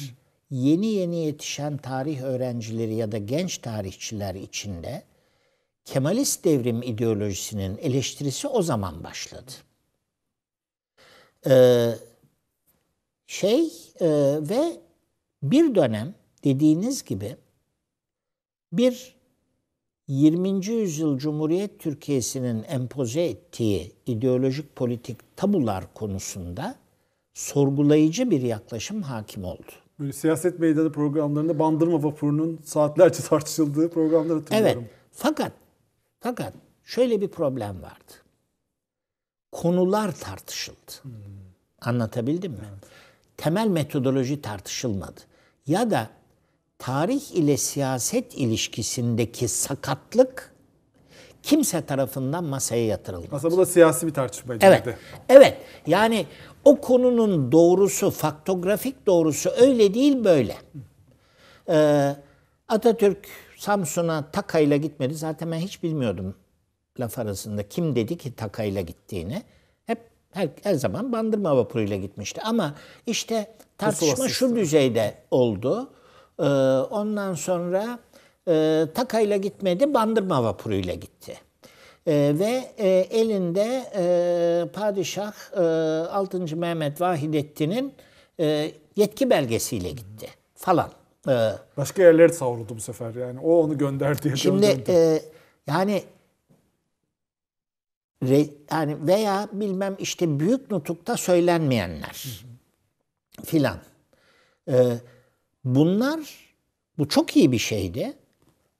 yeni yeni yetişen tarih öğrencileri ya da genç tarihçiler içinde Kemalist devrim ideolojisinin eleştirisi o zaman başladı. Ee, şey e, ve bir dönem dediğiniz gibi bir 20. yüzyıl Cumhuriyet Türkiye'sinin empoze ettiği ideolojik politik tabular konusunda sorgulayıcı bir yaklaşım hakim oldu. Böyle siyaset meydanı programlarında bandırma vapurunun saatlerce <laughs> tartışıldığı programlar hatırlıyorum. Evet. Fakat fakat şöyle bir problem vardı. Konular tartışıldı. Hmm. Anlatabildim mi? Evet. Temel metodoloji tartışılmadı. Ya da tarih ile siyaset ilişkisindeki sakatlık kimse tarafından masaya yatırılmadı. Aslında bu da siyasi bir tartışmaydı. Evet. Dedi. Evet. Yani o konunun doğrusu, faktografik doğrusu öyle değil böyle. Ee, Atatürk Samsun'a takayla gitmedi. Zaten ben hiç bilmiyordum laf arasında kim dedi ki takayla gittiğini. Hep her, her zaman bandırma vapuruyla gitmişti. Ama işte tartışma şu düzeyde oldu. Ee, ondan sonra e, takayla gitmedi, bandırma vapuruyla gitti. E, ve e, elinde e, Padişah e, 6. Mehmet Vahidettin'in e, yetki belgesiyle gitti falan. E, Başka yerlere savruldu bu sefer yani. O onu gönderdi. Şimdi E, yani re, yani veya bilmem işte büyük nutukta söylenmeyenler filan. E, bunlar bu çok iyi bir şeydi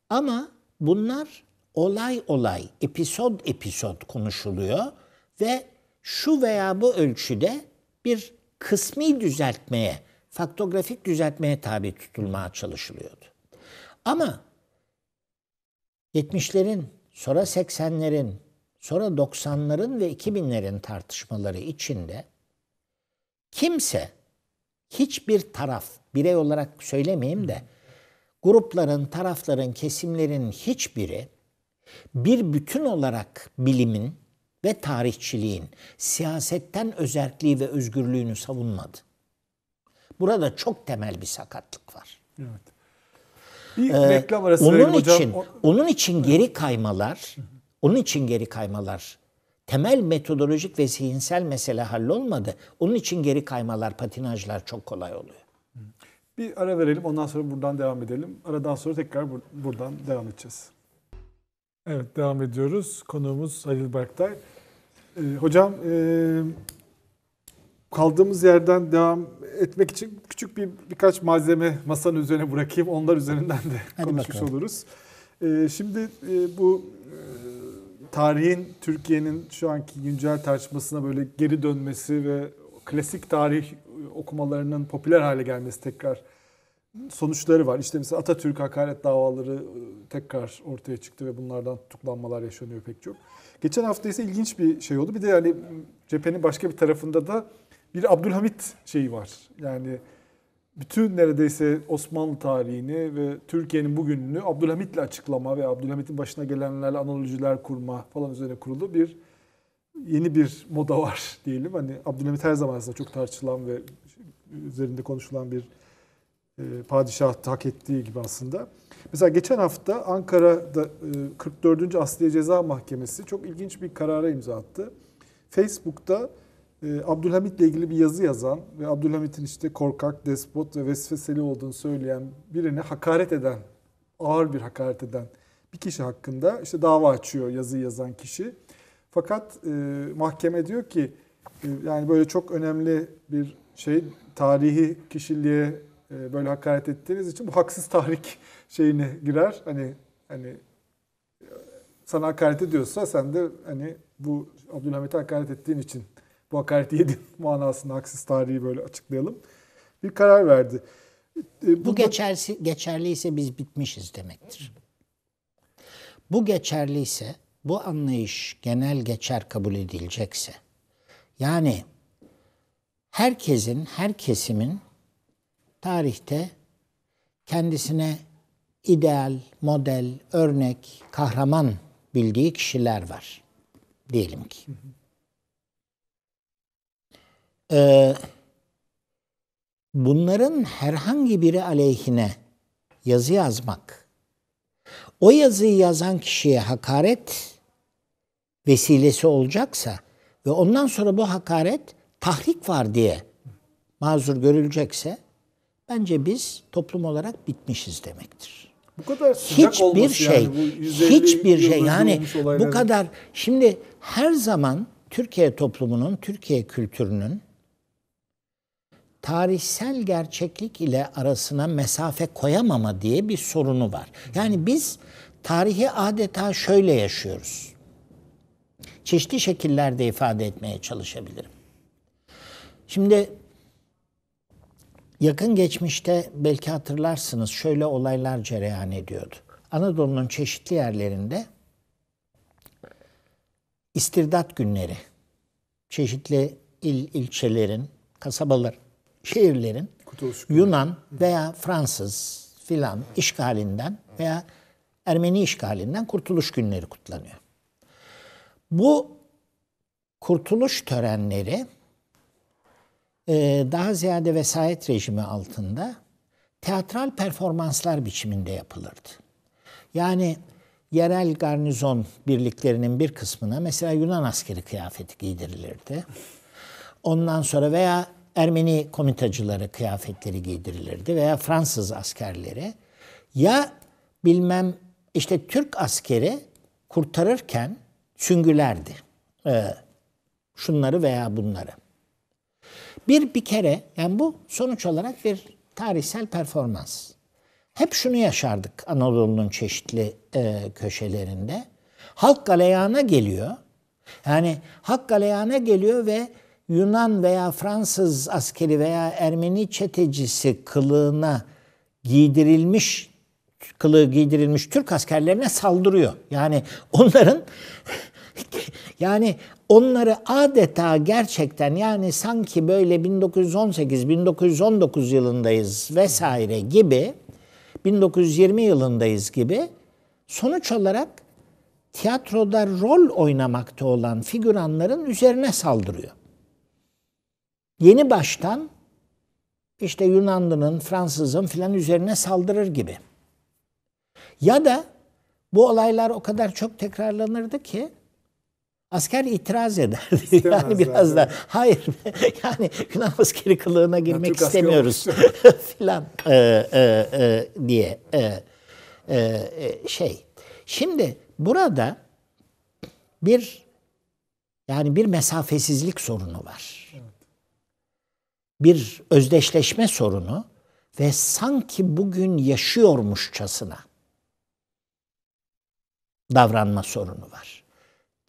ama bunlar olay olay, episod episod konuşuluyor ve şu veya bu ölçüde bir kısmi düzeltmeye, faktografik düzeltmeye tabi tutulmaya çalışılıyordu. Ama 70'lerin, sonra 80'lerin, sonra 90'ların ve 2000'lerin tartışmaları içinde kimse hiçbir taraf birey olarak söylemeyeyim de grupların, tarafların, kesimlerin hiçbiri bir bütün olarak bilimin ve tarihçiliğin siyasetten özerkliği ve özgürlüğünü savunmadı. Burada çok temel bir sakatlık var. Evet. Bir ee, reklam arası onun için onun için geri kaymalar, onun için geri kaymalar temel metodolojik ve zihinsel mesele hallolmadı. Onun için geri kaymalar, patinajlar çok kolay oluyor. Bir ara verelim ondan sonra buradan devam edelim. Aradan sonra tekrar buradan devam edeceğiz. Evet devam ediyoruz. Konuğumuz Halil Berktay. Ee, hocam e, kaldığımız yerden devam etmek için küçük bir birkaç malzeme masanın üzerine bırakayım. Onlar üzerinden de Hadi konuşmuş bakalım. oluruz. Ee, şimdi e, bu e, tarihin Türkiye'nin şu anki güncel tartışmasına böyle geri dönmesi ve klasik tarih okumalarının popüler hale gelmesi tekrar sonuçları var. İşte mesela Atatürk hakaret davaları e, tekrar ortaya çıktı ve bunlardan tutuklanmalar yaşanıyor pek çok. Geçen hafta ise ilginç bir şey oldu. Bir de yani cephenin başka bir tarafında da bir Abdülhamit şeyi var. Yani bütün neredeyse Osmanlı tarihini ve Türkiye'nin bugününü Abdülhamit'le açıklama ve Abdülhamit'in başına gelenlerle analojiler kurma falan üzerine kurulu bir yeni bir moda var <laughs> diyelim. Hani Abdülhamit her zaman aslında çok tartışılan ve üzerinde konuşulan bir e, padişah hak ettiği gibi aslında. Mesela geçen hafta Ankara'da 44. E, Asliye Ceza Mahkemesi çok ilginç bir karara imza attı. Facebook'ta e, Abdülhamit ile ilgili bir yazı yazan ve Abdülhamit'in işte korkak, despot ve vesveseli olduğunu söyleyen birine hakaret eden, ağır bir hakaret eden bir kişi hakkında işte dava açıyor yazı yazan kişi. Fakat e, mahkeme diyor ki e, yani böyle çok önemli bir şey tarihi kişiliğe e, böyle hakaret ettiğiniz için bu haksız tahrik <laughs> şeyine girer. Hani hani sana hakaret ediyorsa sen de hani bu Abdülhamit'e hakaret ettiğin için bu hakareti yedin <laughs> manasını haksız tarihi böyle açıklayalım. Bir karar verdi. E, bu, bu geçerli, geçerliyse biz bitmişiz demektir. Bu geçerliyse, bu anlayış genel geçer kabul edilecekse, yani herkesin, her kesimin tarihte kendisine ideal, model, örnek, kahraman bildiği kişiler var. Diyelim ki. Ee, bunların herhangi biri aleyhine yazı yazmak, o yazıyı yazan kişiye hakaret vesilesi olacaksa ve ondan sonra bu hakaret tahrik var diye mazur görülecekse Bence biz toplum olarak bitmişiz demektir. Bu kadar sıcak hiçbir şey, yani hiçbir şey yani bu kadar şimdi her zaman Türkiye toplumunun, Türkiye kültürünün tarihsel gerçeklik ile arasına mesafe koyamama diye bir sorunu var. Yani biz tarihi adeta şöyle yaşıyoruz. Çeşitli şekillerde ifade etmeye çalışabilirim. Şimdi Yakın geçmişte belki hatırlarsınız şöyle olaylar cereyan ediyordu. Anadolu'nun çeşitli yerlerinde istirdat günleri çeşitli il ilçelerin, kasabalar, şehirlerin Yunan veya Fransız filan işgalinden veya Ermeni işgalinden kurtuluş günleri kutlanıyor. Bu kurtuluş törenleri ee, daha ziyade vesayet rejimi altında teatral performanslar biçiminde yapılırdı. Yani yerel garnizon birliklerinin bir kısmına mesela Yunan askeri kıyafeti giydirilirdi. Ondan sonra veya Ermeni komitacıları kıyafetleri giydirilirdi veya Fransız askerleri. Ya bilmem işte Türk askeri kurtarırken süngülerdi. Ee, şunları veya bunları. Bir bir kere yani bu sonuç olarak bir tarihsel performans. Hep şunu yaşardık Anadolu'nun çeşitli e, köşelerinde. Halk galeyana geliyor. Yani halk galeyana geliyor ve Yunan veya Fransız askeri veya Ermeni çetecisi kılığına giydirilmiş kılığı giydirilmiş Türk askerlerine saldırıyor. Yani onların <laughs> yani onları adeta gerçekten yani sanki böyle 1918-1919 yılındayız vesaire gibi 1920 yılındayız gibi sonuç olarak tiyatroda rol oynamakta olan figüranların üzerine saldırıyor. Yeni baştan işte Yunanlı'nın, Fransız'ın filan üzerine saldırır gibi. Ya da bu olaylar o kadar çok tekrarlanırdı ki asker itiraz eder. <laughs> yani biraz da hayır <laughs> yani Yunan askeri kılığına girmek yani istemiyoruz <laughs> filan e, e, e, diye e, e, e, şey. Şimdi burada bir yani bir mesafesizlik sorunu var. Bir özdeşleşme sorunu ve sanki bugün yaşıyormuşçasına davranma sorunu var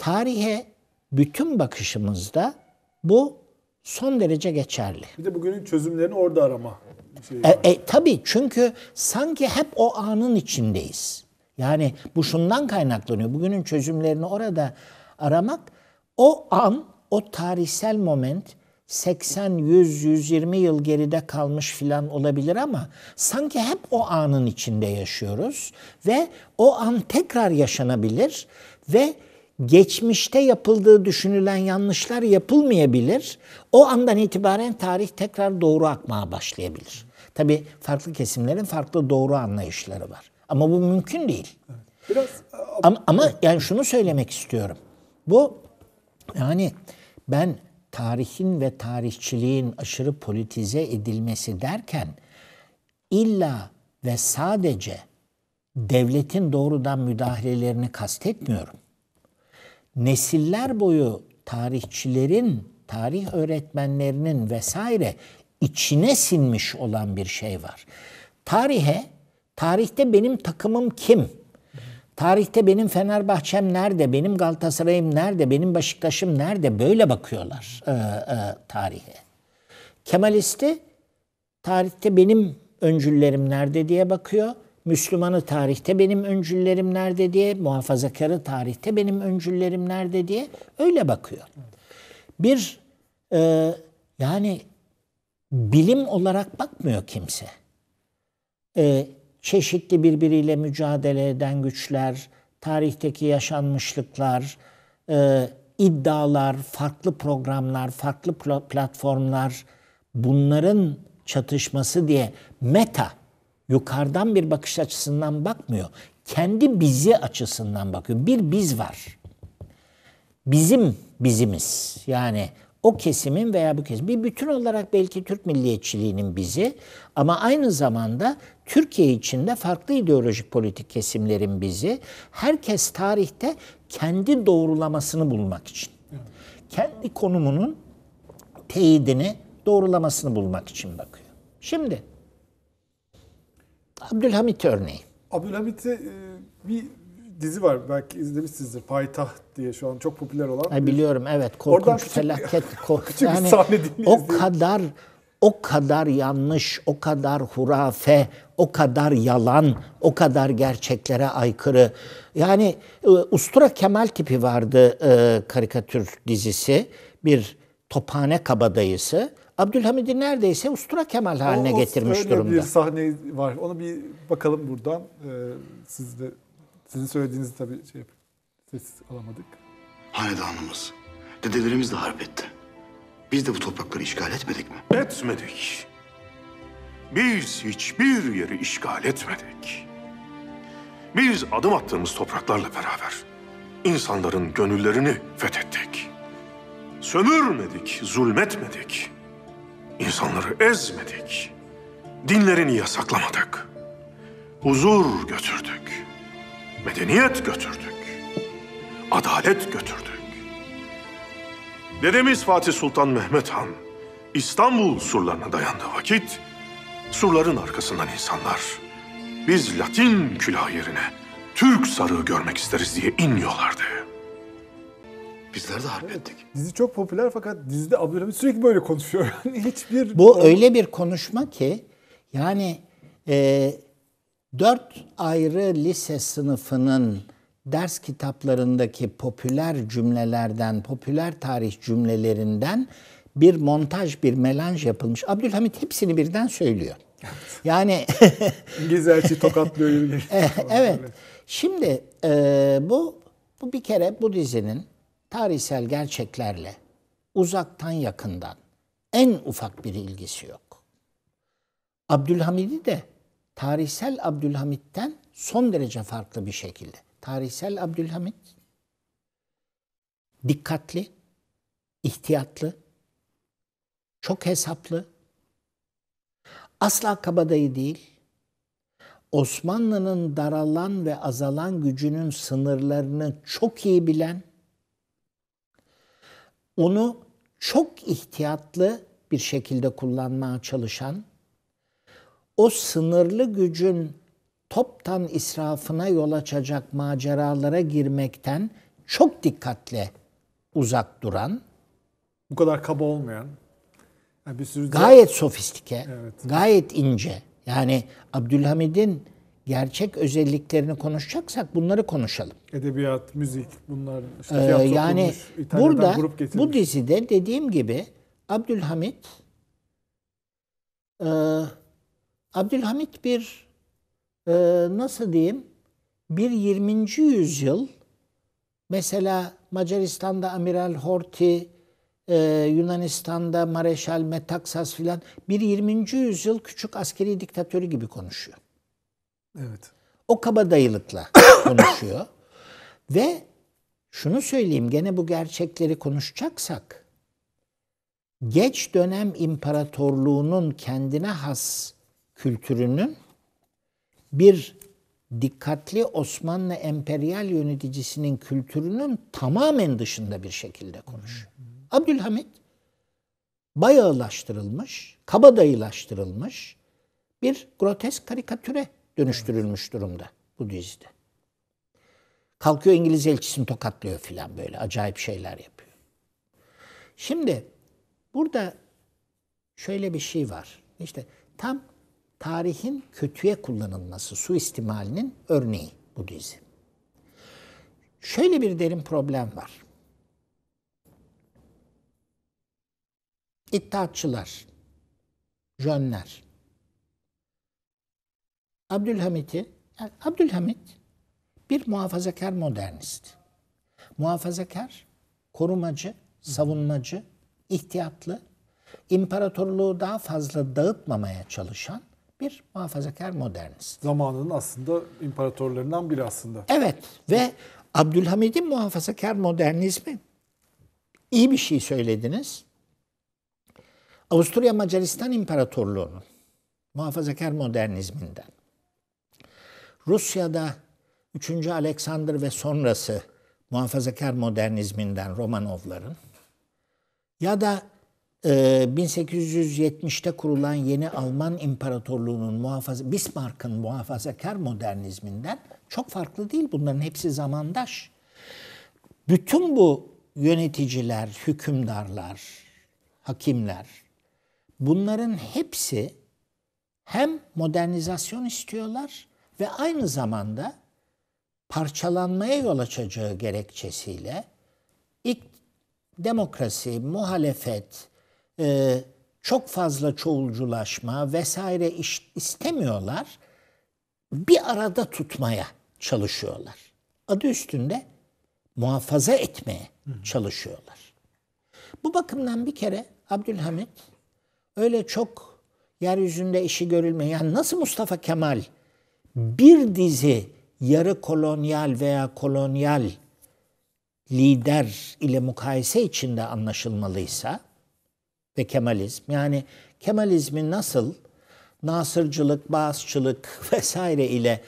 tarihe bütün bakışımızda bu son derece geçerli. Bir de bugünün çözümlerini orada arama. Şey e, e, tabii çünkü sanki hep o anın içindeyiz. Yani bu şundan kaynaklanıyor. Bugünün çözümlerini orada aramak o an, o tarihsel moment 80, 100, 120 yıl geride kalmış filan olabilir ama sanki hep o anın içinde yaşıyoruz ve o an tekrar yaşanabilir ve geçmişte yapıldığı düşünülen yanlışlar yapılmayabilir. O andan itibaren tarih tekrar doğru akmaya başlayabilir. Tabi farklı kesimlerin farklı doğru anlayışları var. Ama bu mümkün değil. Biraz e, ama, ama yani şunu söylemek istiyorum. Bu yani ben tarihin ve tarihçiliğin aşırı politize edilmesi derken illa ve sadece devletin doğrudan müdahalelerini kastetmiyorum nesiller boyu tarihçilerin, tarih öğretmenlerinin vesaire içine sinmiş olan bir şey var. Tarihe, tarihte benim takımım kim? Tarihte benim Fenerbahçem nerede, benim Galatasaray'ım nerede, benim Beşiktaş'ım nerede? Böyle bakıyorlar e, e, tarihe. Kemalisti tarihte benim öncüllerim nerede diye bakıyor. Müslümanı tarihte benim öncüllerim nerede diye, muhafazakarı tarihte benim öncüllerim nerede diye öyle bakıyor. Bir e, yani bilim olarak bakmıyor kimse. E, çeşitli birbiriyle mücadele eden güçler, tarihteki yaşanmışlıklar, e, iddialar, farklı programlar, farklı platformlar bunların çatışması diye meta yukarıdan bir bakış açısından bakmıyor. Kendi bizi açısından bakıyor. Bir biz var. Bizim bizimiz. Yani o kesimin veya bu kesim bir bütün olarak belki Türk milliyetçiliğinin bizi ama aynı zamanda Türkiye içinde farklı ideolojik politik kesimlerin bizi herkes tarihte kendi doğrulamasını bulmak için. Kendi konumunun teyidini doğrulamasını bulmak için bakıyor. Şimdi Abdülhamit örneği. Abdülhamit'e e, bir dizi var belki izlemişsinizdir. Payitaht diye şu an çok popüler olan. E, biliyorum evet korkunç Oradan küçük, felaket <laughs> korkunç. yani, o kadar o kadar yanlış, o kadar hurafe, o kadar yalan, o kadar gerçeklere aykırı. Yani e, Ustura Kemal tipi vardı e, karikatür dizisi. Bir tophane kabadayısı Abdülhamid'i neredeyse ustura kemal haline o, getirmiş öyle durumda. Bir sahne var. Onu bir bakalım buradan. Ee, siz de sizin söylediğinizi tabii şey ses Sessiz alamadık. Hanedanımız, dedelerimiz de harp etti. Biz de bu toprakları işgal etmedik mi? Etmedik. Biz hiçbir yeri işgal etmedik. Biz adım attığımız topraklarla beraber insanların gönüllerini fethettik. Sömürmedik, zulmetmedik. İnsanları ezmedik. Dinlerini yasaklamadık. Huzur götürdük. Medeniyet götürdük. Adalet götürdük. Dedemiz Fatih Sultan Mehmet Han İstanbul surlarına dayandığı vakit surların arkasından insanlar biz Latin külah yerine Türk sarığı görmek isteriz diye inmiyorlardı. Bizler de harp ettik. Dizi çok popüler fakat dizide Abdülhamit sürekli böyle konuşuyor. <laughs> hiçbir... Bu o... öyle bir konuşma ki yani e, dört ayrı lise sınıfının ders kitaplarındaki popüler cümlelerden, popüler tarih cümlelerinden bir montaj, bir melanj yapılmış. Abdülhamit hepsini birden söylüyor. Yani <laughs> İngiliz elçi tokatlıyor. <laughs> evet. Şimdi e, bu bu bir kere bu dizinin tarihsel gerçeklerle uzaktan yakından en ufak bir ilgisi yok. Abdülhamid'i de tarihsel Abdülhamitten son derece farklı bir şekilde. Tarihsel Abdülhamit dikkatli, ihtiyatlı, çok hesaplı, asla kabadayı değil, Osmanlı'nın daralan ve azalan gücünün sınırlarını çok iyi bilen, onu çok ihtiyatlı bir şekilde kullanmaya çalışan, o sınırlı gücün toptan israfına yol açacak maceralara girmekten çok dikkatle uzak duran, bu kadar kaba olmayan, yani bir sürü gayet sofistike, evet. gayet ince. Yani Abdülhamid'in gerçek özelliklerini konuşacaksak bunları konuşalım. Edebiyat, müzik bunlar. Işte ee, yani kurmuş, burada grup getirmiş. bu dizide dediğim gibi Abdülhamit e, Abdülhamit bir e, nasıl diyeyim bir 20. yüzyıl mesela Macaristan'da Amiral Horti, ee, Yunanistan'da Mareşal Metaksas filan bir 20. yüzyıl küçük askeri diktatörü gibi konuşuyor. Evet. O kabadayılıkla <coughs> konuşuyor. Ve şunu söyleyeyim gene bu gerçekleri konuşacaksak geç dönem imparatorluğunun kendine has kültürünün bir dikkatli Osmanlı emperyal yöneticisinin kültürünün tamamen dışında bir şekilde konuş. Abdülhamit bayağılaştırılmış, kabadayılaştırılmış bir grotesk karikatüre dönüştürülmüş durumda bu dizide. Kalkıyor İngiliz elçisini tokatlıyor filan böyle acayip şeyler yapıyor. Şimdi burada şöyle bir şey var. İşte tam tarihin kötüye kullanılması, suistimalinin örneği bu dizi. Şöyle bir derin problem var. İttihatçılar, jönler, Abdülhamit'i, yani Abdülhamit bir muhafazakar modernist. Muhafazakar, korumacı, savunmacı, ihtiyatlı, imparatorluğu daha fazla dağıtmamaya çalışan bir muhafazakar modernist. Zamanının aslında imparatorlarından biri aslında. Evet ve Abdülhamid'in muhafazakar modernizmi iyi bir şey söylediniz. Avusturya Macaristan İmparatorluğu'nun muhafazakar modernizminden Rusya'da 3. Alexander ve sonrası muhafazakar modernizminden Romanovların ya da 1870'te e, kurulan yeni Alman İmparatorluğu'nun muhafaza Bismarck'ın muhafazakar modernizminden çok farklı değil. Bunların hepsi zamandaş. Bütün bu yöneticiler, hükümdarlar, hakimler bunların hepsi hem modernizasyon istiyorlar ve aynı zamanda parçalanmaya yol açacağı gerekçesiyle ilk demokrasi, muhalefet, e, çok fazla çoğulculaşma vesaire istemiyorlar. Bir arada tutmaya çalışıyorlar. Adı üstünde muhafaza etmeye çalışıyorlar. Bu bakımdan bir kere Abdülhamit öyle çok yeryüzünde işi görülmeyen nasıl Mustafa Kemal bir dizi yarı kolonyal veya kolonyal lider ile mukayese içinde anlaşılmalıysa ve Kemalizm yani Kemalizmi nasıl Nasırcılık, Bağızçılık <laughs> vesaire ile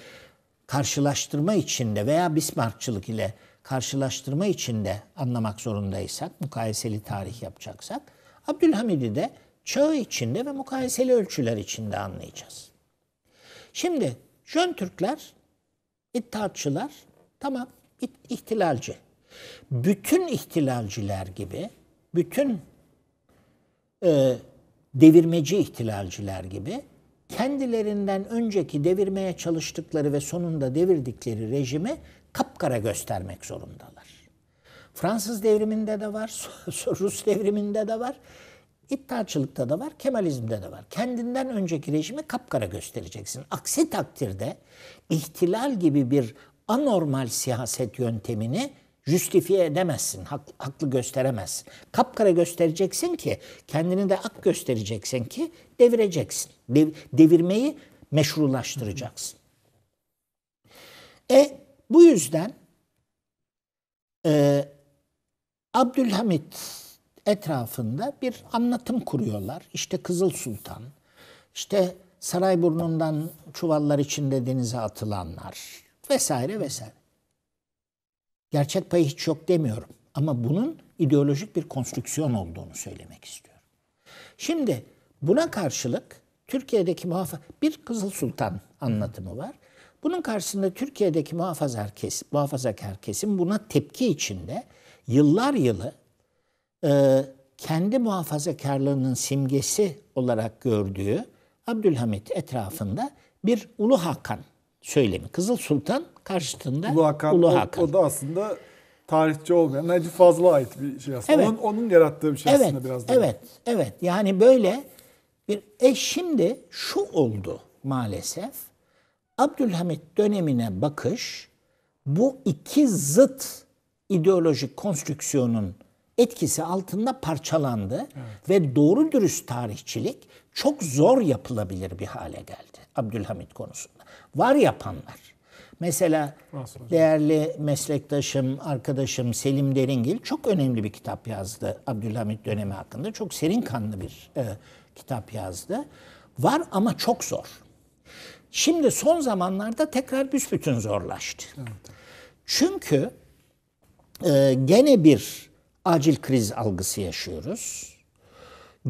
karşılaştırma içinde veya Bismarckçılık ile karşılaştırma içinde anlamak zorundaysak, mukayeseli tarih yapacaksak, Abdülhamid'i de çağı içinde ve mukayeseli ölçüler içinde anlayacağız. Şimdi Jön Türkler, iddiatçılar, tamam ihtilalci. Bütün ihtilalciler gibi, bütün e, devirmeci ihtilalciler gibi kendilerinden önceki devirmeye çalıştıkları ve sonunda devirdikleri rejimi kapkara göstermek zorundalar. Fransız devriminde de var, <laughs> Rus devriminde de var. İttihatçılıkta da var, Kemalizm'de de var. Kendinden önceki rejimi kapkara göstereceksin. Aksi takdirde ihtilal gibi bir anormal siyaset yöntemini justifiye edemezsin, hak, haklı gösteremezsin. Kapkara göstereceksin ki, kendini de ak göstereceksin ki devireceksin. Dev, devirmeyi meşrulaştıracaksın. E bu yüzden e, Abdülhamit etrafında bir anlatım kuruyorlar. İşte Kızıl Sultan, işte Saray Burnundan çuvallar içinde denize atılanlar vesaire vesaire. Gerçek payı hiç yok demiyorum ama bunun ideolojik bir konstrüksiyon olduğunu söylemek istiyorum. Şimdi buna karşılık Türkiye'deki muhafaza bir Kızıl Sultan anlatımı var. Bunun karşısında Türkiye'deki muhafazakar kesim, muhafazakar kesim buna tepki içinde yıllar yılı e, kendi muhafazakarlığının simgesi olarak gördüğü Abdülhamit etrafında bir Ulu Hakan söylemi. Kızıl Sultan karşısında Ulu Hakan. Ulu Hakan. O, o da aslında tarihçi olmayan Necip Fazıl'a ait bir şey aslında. Evet. Onun, onun yarattığı bir şey evet. aslında biraz daha. Evet, evet. Yani böyle bir... E şimdi şu oldu maalesef. Abdülhamit dönemine bakış bu iki zıt ideolojik konstrüksiyonun etkisi altında parçalandı evet. ve doğru dürüst tarihçilik çok zor yapılabilir bir hale geldi Abdülhamit konusunda. Var yapanlar. Mesela değerli meslektaşım, arkadaşım Selim Deringil çok önemli bir kitap yazdı Abdülhamit dönemi hakkında. Çok serin kanlı bir e, kitap yazdı. Var ama çok zor. Şimdi son zamanlarda tekrar büsbütün zorlaştı. Evet. Çünkü e, gene bir acil kriz algısı yaşıyoruz.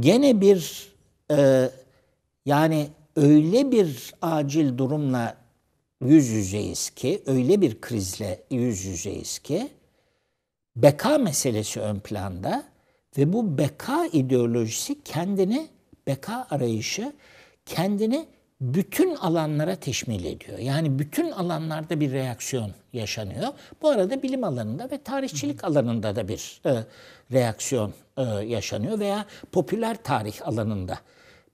Gene bir e, yani öyle bir acil durumla yüz yüzeyiz ki, öyle bir krizle yüz yüzeyiz ki beka meselesi ön planda ve bu beka ideolojisi kendini, beka arayışı kendini bütün alanlara teşmil ediyor. Yani bütün alanlarda bir reaksiyon yaşanıyor. Bu arada bilim alanında ve tarihçilik alanında da bir e, reaksiyon e, yaşanıyor veya popüler tarih alanında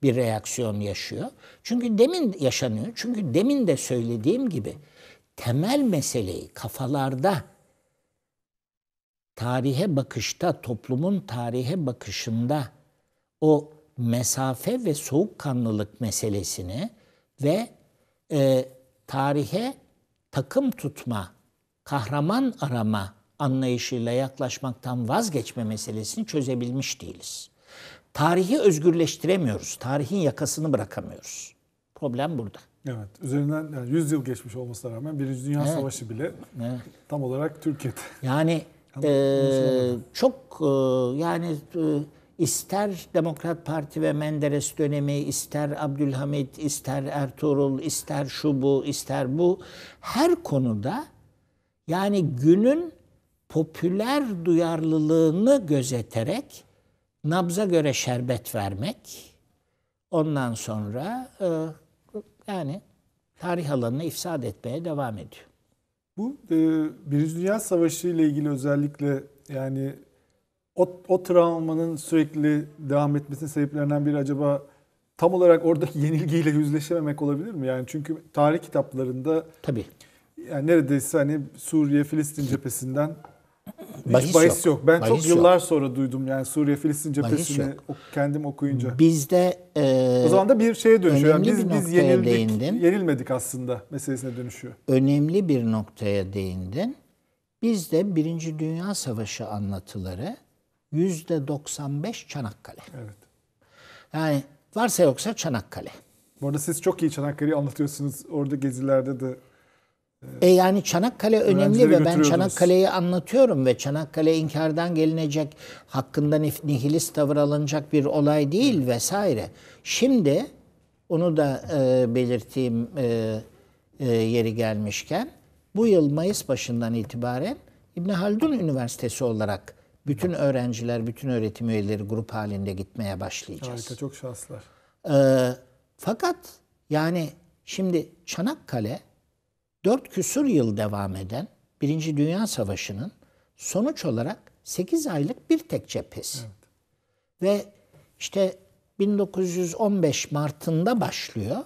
bir reaksiyon yaşıyor. Çünkü demin yaşanıyor. Çünkü demin de söylediğim gibi temel meseleyi kafalarda tarihe bakışta, toplumun tarihe bakışında o mesafe ve soğukkanlılık meselesini ve e, tarihe takım tutma, kahraman arama anlayışıyla yaklaşmaktan vazgeçme meselesini çözebilmiş değiliz. Tarihi özgürleştiremiyoruz. Tarihin yakasını bırakamıyoruz. Problem burada. Evet. Üzerinden yani 100 yıl geçmiş olmasına rağmen Birinci Dünya evet. Savaşı bile evet. tam olarak Türkiye'de. Yani e, çok e, yani e, ister Demokrat Parti ve Menderes dönemi, ister Abdülhamit, ister Ertuğrul, ister şu bu, ister bu her konuda yani günün popüler duyarlılığını gözeterek nabza göre şerbet vermek ondan sonra e, yani tarih alanını ifsad etmeye devam ediyor. Bu e, Birinci Dünya Savaşı ile ilgili özellikle yani o, o travmanın sürekli devam etmesinin sebeplerinden biri acaba tam olarak oradaki <laughs> yenilgiyle yüzleşememek olabilir mi? Yani çünkü tarih kitaplarında tabi yani neredeyse hani Suriye Filistin cephesinden bahis, bahis yok. yok. Ben bahis çok yıllar yok. sonra duydum yani Suriye Filistin cephesini kendim okuyunca. Bizde e, o zaman da bir şeye dönüşüyor. Yani biz biz yenildik, değindin. yenilmedik aslında meselesine dönüşüyor. Önemli bir noktaya değindin. Bizde Birinci Dünya Savaşı anlatıları Yüzde %95 Çanakkale. Evet. Yani varsa yoksa Çanakkale. Bu arada siz çok iyi Çanakkale'yi anlatıyorsunuz. Orada gezilerde de e, e yani Çanakkale önemli ve ben Çanakkale'yi anlatıyorum ve Çanakkale inkardan gelinecek, hakkında nihilist tavır alınacak bir olay değil vesaire. Şimdi onu da e, belirteyim e, e, yeri gelmişken bu yıl Mayıs başından itibaren İbn Haldun Üniversitesi olarak bütün öğrenciler, bütün öğretim üyeleri grup halinde gitmeye başlayacağız. Harika, çok şanslar. Ee, fakat yani şimdi Çanakkale dört küsur yıl devam eden Birinci Dünya Savaşı'nın sonuç olarak 8 aylık bir tek cephesi. Evet. Ve işte 1915 Mart'ında başlıyor.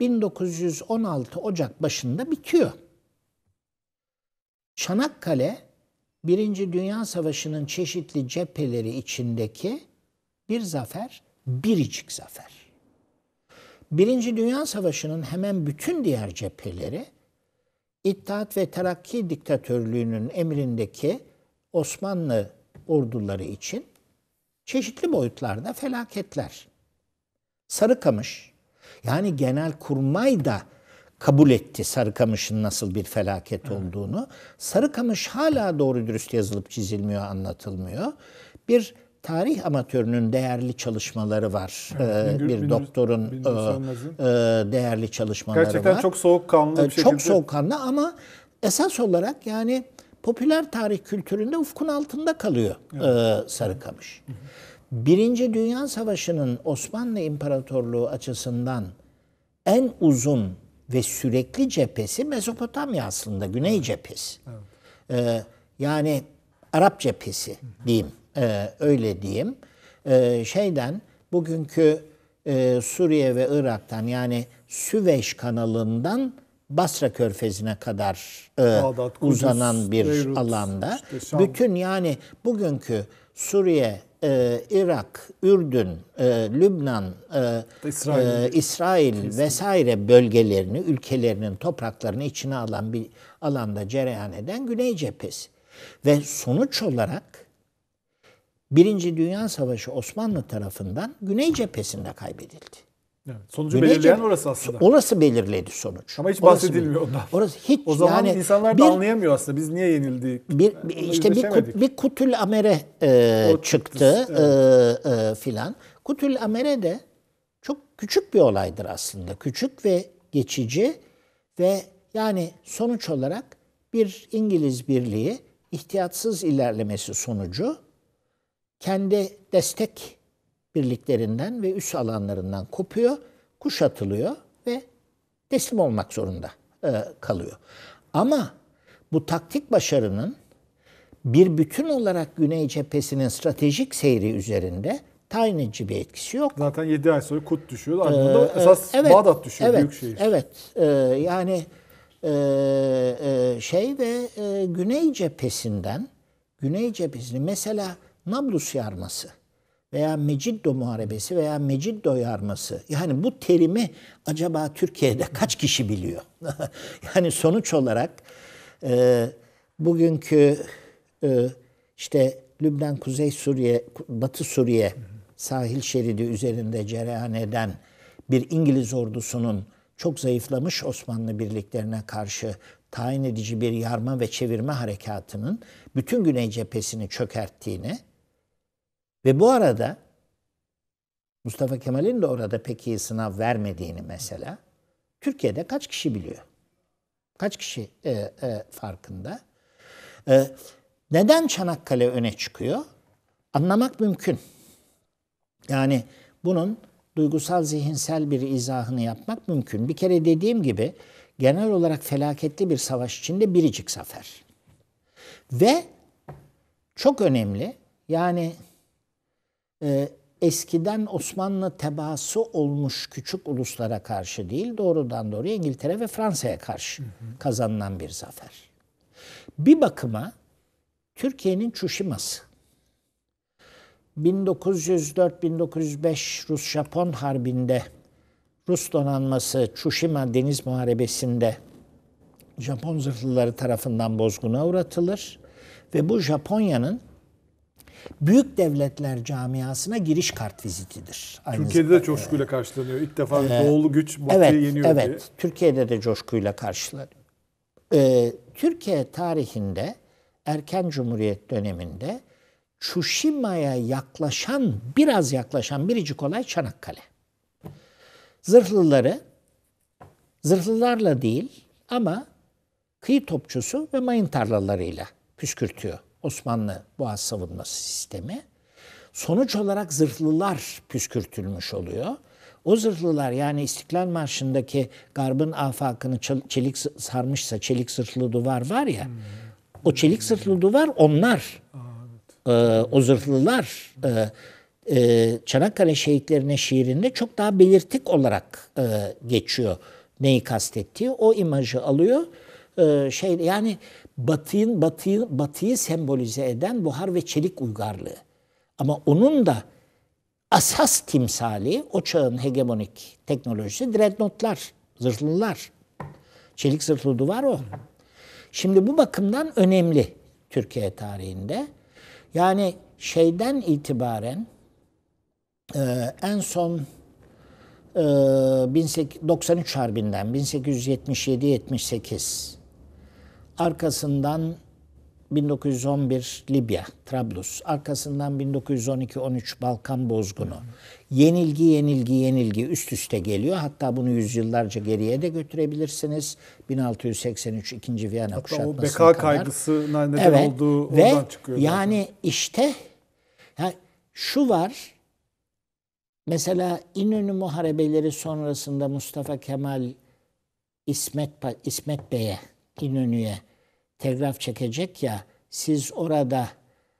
1916 Ocak başında bitiyor. Çanakkale Birinci Dünya Savaşı'nın çeşitli cepheleri içindeki bir zafer, biricik zafer. Birinci Dünya Savaşı'nın hemen bütün diğer cepheleri İttihat ve Terakki diktatörlüğünün emrindeki Osmanlı orduları için çeşitli boyutlarda felaketler. Sarıkamış yani Genelkurmay da kabul etti Sarıkamış'ın nasıl bir felaket olduğunu. Sarıkamış hala doğru dürüst yazılıp çizilmiyor, anlatılmıyor. Bir tarih amatörünün değerli çalışmaları var. Evet, ee, bir doktorun e, e, değerli çalışmaları Gerçekten var. Gerçekten çok soğukkanlı bir e, şekilde. Çok soğukkanlı ama esas olarak yani popüler tarih kültüründe ufkun altında kalıyor evet. Sarıkamış. Birinci Dünya Savaşı'nın Osmanlı İmparatorluğu açısından en uzun ve sürekli cephesi Mezopotamya aslında Güney evet. cephesi. Ee, yani Arap cephesi diyeyim ee, öyle diyeyim. Ee, şeyden bugünkü e, Suriye ve Irak'tan yani Süveyş kanalından Basra Körfezi'ne kadar e, Bağdat, uzanan bir Beyrut, alanda. Işte Bütün yani bugünkü Suriye, e, Irak, Ürdün, e, Lübnan, e, İsrail, e, İsrail vesaire bölgelerini, ülkelerinin topraklarını içine alan bir alanda cereyan eden Güney Cephesi. Ve sonuç olarak Birinci Dünya Savaşı Osmanlı tarafından Güney Cephesi'nde kaybedildi. Evet. Sonucu Yönetici, belirleyen orası aslında. Orası belirledi sonuç. Ama hiç orası bahsedilmiyor ondan. Orası hiç O zaman yani insanlar da bir, anlayamıyor aslında biz niye yenildik. Bir, bir ee, işte bir, kut, bir kutül amere e, çıktı çıktı evet. e, e, filan. Kutül amere de çok küçük bir olaydır aslında. Küçük ve geçici ve yani sonuç olarak bir İngiliz birliği ihtiyatsız ilerlemesi sonucu kendi destek birliklerinden ve üs alanlarından kopuyor, kuşatılıyor ve teslim olmak zorunda e, kalıyor. Ama bu taktik başarının bir bütün olarak Güney cephesinin stratejik seyri üzerinde tayinci bir etkisi yok. Zaten 7 ay sonra Kut düşüyor. Ardından e, ee, esas evet, Bağdat düşüyor. Evet, büyük şehir. Evet. E, yani e, e, şey ve e, Güney cephesinden Güney cephesini mesela Nablus yarması veya Meciddo Muharebesi veya Meciddo Yarması. Yani bu terimi acaba Türkiye'de kaç kişi biliyor? <laughs> yani sonuç olarak e, bugünkü e, işte Lübnan, Kuzey Suriye, Batı Suriye sahil şeridi üzerinde cereyan eden bir İngiliz ordusunun çok zayıflamış Osmanlı birliklerine karşı tayin edici bir yarma ve çevirme harekatının bütün Güney cephesini çökerttiğini ve bu arada Mustafa Kemal'in de orada peki sınav vermediğini mesela Türkiye'de kaç kişi biliyor? Kaç kişi e, e, farkında? E, neden Çanakkale öne çıkıyor? Anlamak mümkün. Yani bunun duygusal zihinsel bir izahını yapmak mümkün. Bir kere dediğim gibi genel olarak felaketli bir savaş içinde biricik zafer. Ve çok önemli yani ee, eskiden Osmanlı tebaası olmuş küçük uluslara karşı değil, doğrudan doğruya İngiltere ve Fransa'ya karşı hı hı. kazanılan bir zafer. Bir bakıma Türkiye'nin Çuşiması. 1904-1905 Rus-Japon harbinde Rus donanması Çuşima Deniz Muharebesi'nde Japon zırhlıları tarafından bozguna uğratılır ve bu Japonya'nın büyük devletler camiasına giriş kart vizitidir. Aynı Türkiye'de zamanda. de coşkuyla e, karşılanıyor. İlk defa ee, doğulu güç Batı'yı evet, yeniyor evet, diye. Evet, Türkiye'de de coşkuyla karşılanıyor. Ee, Türkiye tarihinde erken cumhuriyet döneminde Çuşima'ya yaklaşan, biraz yaklaşan biricik olay Çanakkale. Zırhlıları, zırhlılarla değil ama kıyı topçusu ve mayın tarlalarıyla püskürtüyor Osmanlı Boğaz savunması sistemi. Sonuç olarak zırhlılar püskürtülmüş oluyor. O zırhlılar yani İstiklal Marşı'ndaki garbın afakını çelik sarmışsa çelik zırhlı duvar var ya. O çelik zırhlı duvar onlar. Ee, o zırhlılar e, e Çanakkale şehitlerine şiirinde çok daha belirtik olarak e, geçiyor. Neyi kastettiği o imajı alıyor. E, şey yani batıyın, batıyı, batıyı sembolize eden buhar ve çelik uygarlığı. Ama onun da asas timsali o çağın hegemonik teknolojisi dreadnoughtlar, zırhlılar. Çelik zırhlı duvar o. Şimdi bu bakımdan önemli Türkiye tarihinde. Yani şeyden itibaren e, en son e, 93 Harbi'nden 1877-78 Arkasından 1911 Libya, Trablus. Arkasından 1912-13 Balkan bozgunu. Yenilgi, yenilgi, yenilgi üst üste geliyor. Hatta bunu yüzyıllarca geriye de götürebilirsiniz. 1683 2. Viyana Hatta kuşatması kadar. o beka kaygısına neden evet. olduğu Ve oradan çıkıyor. Yani zaten. işte yani şu var. Mesela İnönü Muharebeleri sonrasında Mustafa Kemal İsmet, İsmet Bey'e İnönü'ye telgraf çekecek ya siz orada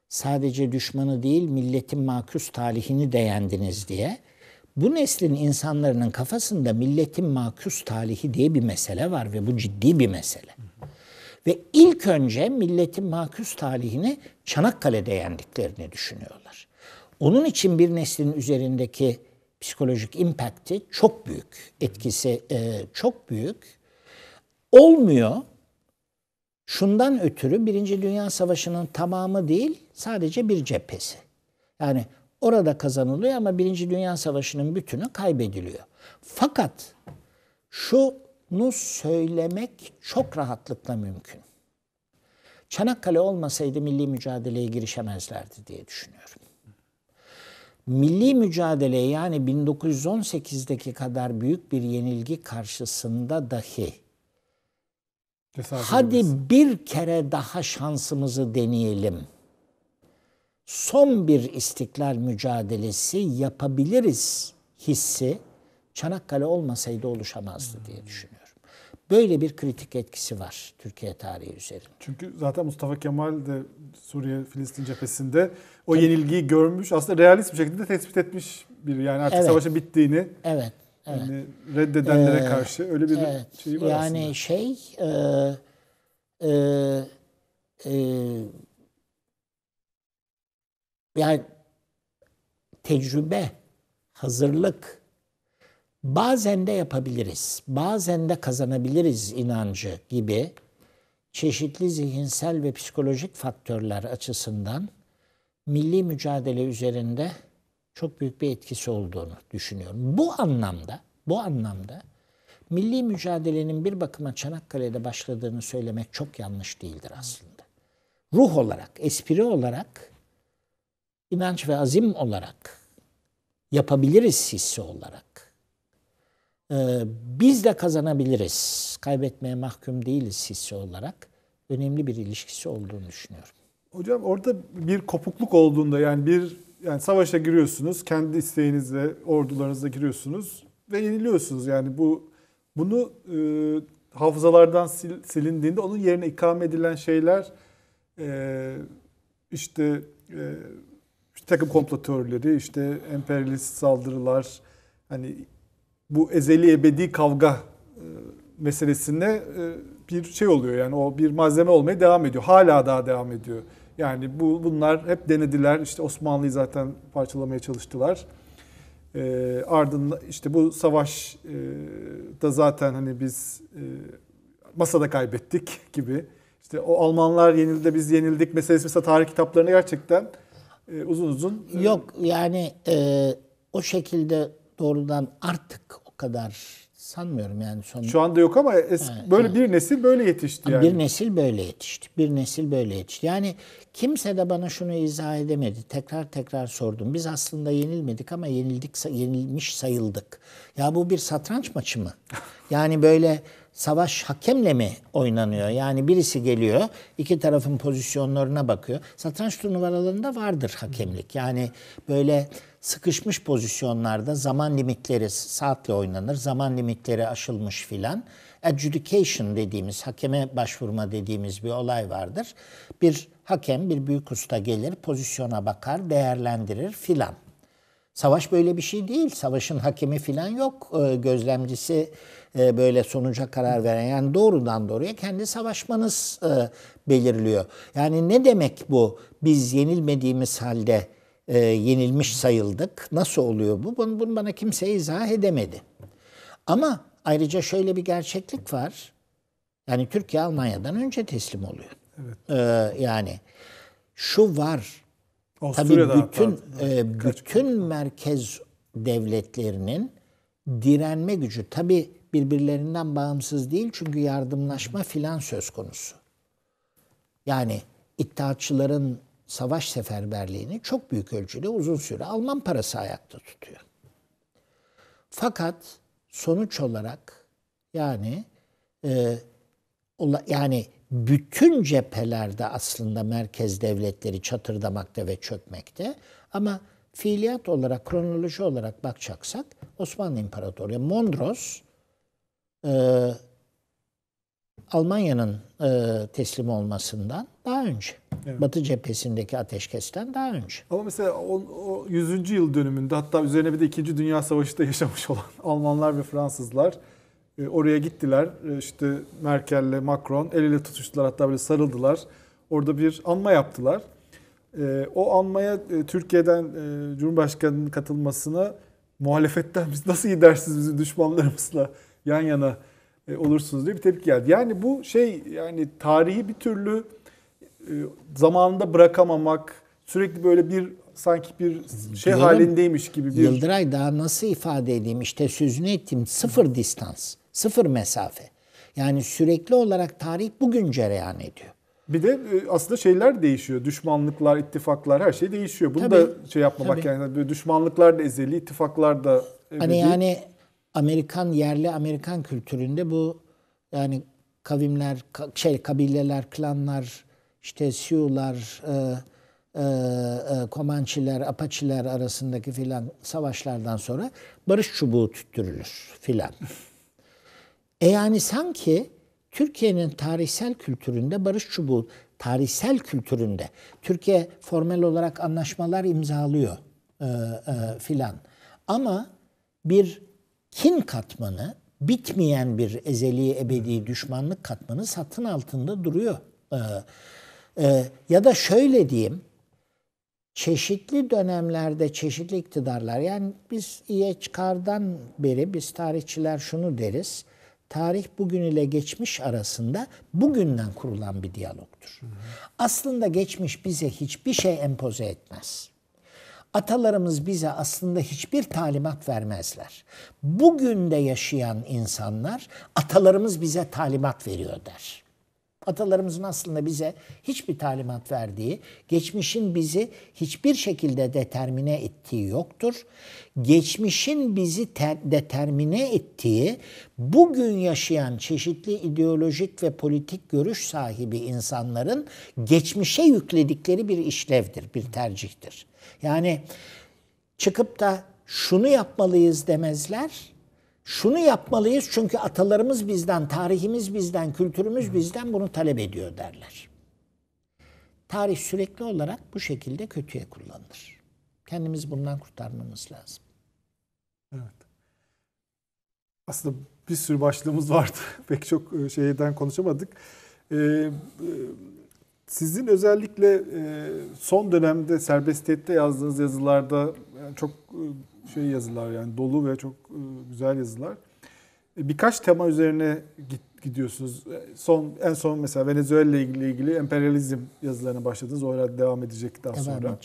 sadece düşmanı değil milletin makus talihini de diye. Bu neslin insanların kafasında milletin makus talihi diye bir mesele var ve bu ciddi bir mesele. Ve ilk önce milletin makus talihini Çanakkale'de yendiklerini düşünüyorlar. Onun için bir neslin üzerindeki psikolojik impact'i çok büyük, etkisi e, çok büyük. Olmuyor Şundan ötürü Birinci Dünya Savaşı'nın tamamı değil sadece bir cephesi. Yani orada kazanılıyor ama Birinci Dünya Savaşı'nın bütünü kaybediliyor. Fakat şunu söylemek çok rahatlıkla mümkün. Çanakkale olmasaydı milli mücadeleye girişemezlerdi diye düşünüyorum. Milli mücadeleye yani 1918'deki kadar büyük bir yenilgi karşısında dahi Tesadüf Hadi edilsin. bir kere daha şansımızı deneyelim. Son bir istiklal mücadelesi yapabiliriz hissi Çanakkale olmasaydı oluşamazdı diye hmm. düşünüyorum. Böyle bir kritik etkisi var Türkiye tarihi üzerinde. Çünkü zaten Mustafa Kemal de Suriye Filistin cephesinde o yenilgiyi görmüş. Aslında realist bir şekilde tespit etmiş bir yani artık evet. savaşın bittiğini. Evet. Evet. Yani reddedenlere ee, karşı öyle bir evet. şey var Yani aslında. şey e, e, e, yani tecrübe, hazırlık bazen de yapabiliriz. Bazen de kazanabiliriz inancı gibi çeşitli zihinsel ve psikolojik faktörler açısından milli mücadele üzerinde çok büyük bir etkisi olduğunu düşünüyorum. Bu anlamda, bu anlamda milli mücadelenin bir bakıma Çanakkale'de başladığını söylemek çok yanlış değildir aslında. Ruh olarak, espri olarak, inanç ve azim olarak, yapabiliriz hissi olarak. Ee, biz de kazanabiliriz, kaybetmeye mahkum değiliz hissi olarak önemli bir ilişkisi olduğunu düşünüyorum. Hocam orada bir kopukluk olduğunda yani bir yani savaşa giriyorsunuz, kendi isteğinizle ordularınızla giriyorsunuz ve yeniliyorsunuz. Yani bu bunu e, hafızalardan sil, silindiğinde onun yerine ikame edilen şeyler e, işte, e, işte takım komplatörleri, işte emperyalist saldırılar, hani bu ezeli ebedi kavga e, meselesine e, bir şey oluyor. Yani o bir malzeme olmaya devam ediyor. Hala daha devam ediyor. Yani bu bunlar hep denediler. İşte Osmanlı'yı zaten parçalamaya çalıştılar. E, ardından işte bu savaş e, da zaten hani biz e, masada kaybettik gibi. İşte o Almanlar yenildi biz yenildik meselesi mesela tarih kitaplarını gerçekten e, uzun uzun. E, Yok yani e, o şekilde doğrudan artık o kadar sanmıyorum yani son. Şu anda yok ama es- evet, böyle evet. bir nesil böyle yetişti yani. Bir nesil böyle yetişti. Bir nesil böyle yetişti. Yani kimse de bana şunu izah edemedi. Tekrar tekrar sordum. Biz aslında yenilmedik ama yenildik yenilmiş sayıldık. Ya bu bir satranç maçı mı? Yani böyle savaş hakemle mi oynanıyor? Yani birisi geliyor, iki tarafın pozisyonlarına bakıyor. Satranç turnuvalarında vardır hakemlik. Yani böyle sıkışmış pozisyonlarda zaman limitleri saatle oynanır, zaman limitleri aşılmış filan. Adjudication dediğimiz, hakeme başvurma dediğimiz bir olay vardır. Bir hakem, bir büyük usta gelir, pozisyona bakar, değerlendirir filan. Savaş böyle bir şey değil. Savaşın hakemi filan yok, ee, gözlemcisi e, böyle sonuca karar veren yani doğrudan doğruya kendi savaşmanız e, belirliyor. Yani ne demek bu? Biz yenilmediğimiz halde e, yenilmiş sayıldık. Nasıl oluyor bu? Bunu, bunu bana kimse izah edemedi. Ama ayrıca şöyle bir gerçeklik var. Yani Türkiye Almanya'dan önce teslim oluyor. Evet. Ee, yani şu var. Avusturya'da tabii bütün e, bütün merkez devletlerinin direnme gücü tabii birbirlerinden bağımsız değil çünkü yardımlaşma filan söz konusu. Yani iddiatçıların savaş seferberliğini çok büyük ölçüde uzun süre Alman parası ayakta tutuyor. Fakat sonuç olarak yani e, yani bütün cephelerde aslında merkez devletleri çatırdamakta ve çökmekte ama fiiliyat olarak kronoloji olarak bakacaksak Osmanlı İmparatorluğu Mondros e, Almanya'nın e, teslim olmasından daha önce. Evet. Batı cephesindeki ateşkesten daha önce. Ama mesela o, o 100. yıl dönümünde hatta üzerine bir de 2. Dünya Savaşı'da yaşamış <laughs> olan Almanlar ve Fransızlar e, oraya gittiler. E, işte Merkel'le Macron el ele tutuştular hatta böyle sarıldılar. Orada bir anma yaptılar. E, o anmaya e, Türkiye'den e, Cumhurbaşkanı'nın katılmasını muhalefetten biz nasıl gidersiniz bizim düşmanlarımızla yan yana e, olursunuz diye bir tepki geldi. Yani bu şey yani tarihi bir türlü e, zamanında bırakamamak, sürekli böyle bir sanki bir şey Diyorum, halindeymiş gibi bir... Yıldıray daha nasıl ifade edeyim? İşte sözünü ettim. Sıfır distans, sıfır mesafe. Yani sürekli olarak tarih bugün cereyan ediyor. Bir de e, aslında şeyler değişiyor. Düşmanlıklar, ittifaklar her şey değişiyor. Bunu tabii, da şey yapmamak tabii. yani düşmanlıklar da ezeli, ittifaklar da Hani yani Amerikan yerli Amerikan kültüründe bu yani kavimler, şey kabileler, klanlar, işte Sioux'lar, e, e, Komançiler, e, Apaçiler arasındaki filan savaşlardan sonra barış çubuğu tüttürülür filan. e yani sanki Türkiye'nin tarihsel kültüründe barış çubuğu, tarihsel kültüründe Türkiye formel olarak anlaşmalar imzalıyor e, e, filan. Ama bir kin katmanı bitmeyen bir ezeli ebedi düşmanlık katmanı satın altında duruyor. Ee, e, ya da şöyle diyeyim çeşitli dönemlerde çeşitli iktidarlar yani biz İyeçkar'dan beri biz tarihçiler şunu deriz. Tarih bugün ile geçmiş arasında bugünden kurulan bir diyalogtur. Hı hı. Aslında geçmiş bize hiçbir şey empoze etmez. Atalarımız bize aslında hiçbir talimat vermezler. Bugün de yaşayan insanlar atalarımız bize talimat veriyor der. Atalarımızın aslında bize hiçbir talimat verdiği, geçmişin bizi hiçbir şekilde determine ettiği yoktur. Geçmişin bizi determine ettiği, bugün yaşayan çeşitli ideolojik ve politik görüş sahibi insanların geçmişe yükledikleri bir işlevdir, bir tercihtir. Yani çıkıp da şunu yapmalıyız demezler. Şunu yapmalıyız çünkü atalarımız bizden, tarihimiz bizden, kültürümüz bizden bunu talep ediyor derler. Tarih sürekli olarak bu şekilde kötüye kullanılır. Kendimiz bundan kurtarmamız lazım. Evet. Aslında bir sürü başlığımız vardı. <laughs> Pek çok e, şeyden konuşamadık. Ee, e, sizin özellikle e, son dönemde serbestiyette yazdığınız yazılarda yani çok e, şey yazılar yani dolu ve çok e, güzel yazılar. Birkaç tema üzerine gidiyorsunuz. Son en son mesela Venezuela ile ilgili, ilgili emperyalizm yazılarına başladınız. O herhalde devam edecek daha sonra.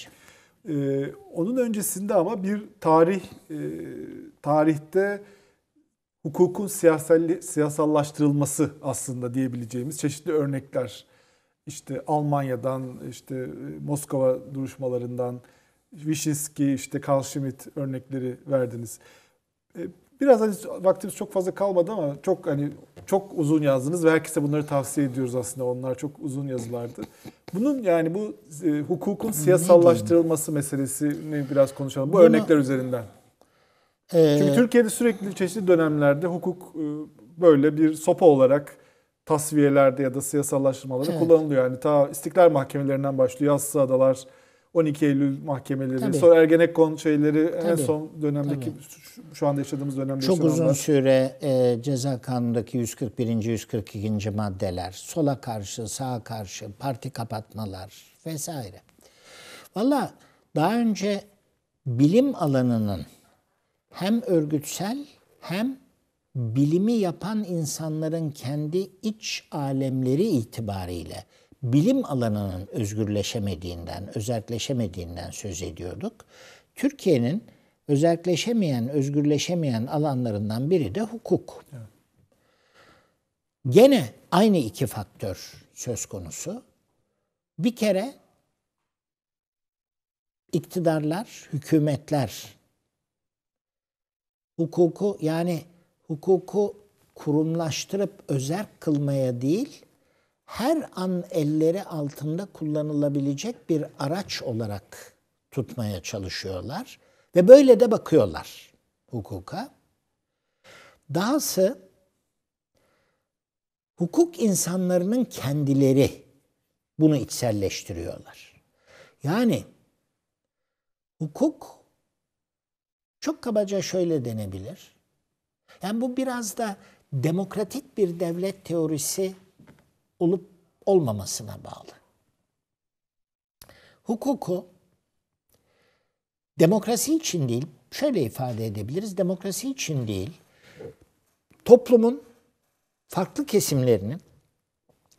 ee, onun öncesinde ama bir tarih e, tarihte hukukun siyasal siyasallaştırılması aslında diyebileceğimiz çeşitli örnekler işte Almanya'dan, işte e, Moskova duruşmalarından, Vişinski, işte Karl Schmitt örnekleri verdiniz. E, biraz hani vaktimiz çok fazla kalmadı ama çok hani çok uzun yazdınız ve herkese bunları tavsiye ediyoruz aslında. Onlar çok uzun yazılardı. Bunun yani bu e, hukukun siyasallaştırılması meselesini biraz konuşalım. Bu Bunu, örnekler üzerinden. E, Çünkü ee, Türkiye'de sürekli çeşitli dönemlerde hukuk e, böyle bir sopa olarak tasfiyelerde ya da siyasallaştırmalarda evet. kullanılıyor. Yani ta istiklal mahkemelerinden başlıyor. Yassı Adalar, 12 Eylül mahkemeleri, Tabii. sonra Ergenekon şeyleri Tabii. en son dönemdeki Tabii. şu anda yaşadığımız dönemde Çok uzun onlar. süre e, ceza kanundaki 141. 142. maddeler, sola karşı, sağa karşı, parti kapatmalar vesaire. Valla daha önce bilim alanının hem örgütsel hem bilimi yapan insanların kendi iç alemleri itibariyle bilim alanının özgürleşemediğinden, özelleşemediğinden söz ediyorduk. Türkiye'nin özelleşemeyen, özgürleşemeyen alanlarından biri de hukuk. Gene aynı iki faktör söz konusu. Bir kere iktidarlar, hükümetler hukuku yani hukuku kurumlaştırıp özel kılmaya değil, her an elleri altında kullanılabilecek bir araç olarak tutmaya çalışıyorlar ve böyle de bakıyorlar hukuka. Dahası hukuk insanlarının kendileri bunu içselleştiriyorlar. Yani hukuk çok kabaca şöyle denebilir. Yani bu biraz da demokratik bir devlet teorisi olup olmamasına bağlı. Hukuku demokrasi için değil, şöyle ifade edebiliriz. Demokrasi için değil, toplumun farklı kesimlerinin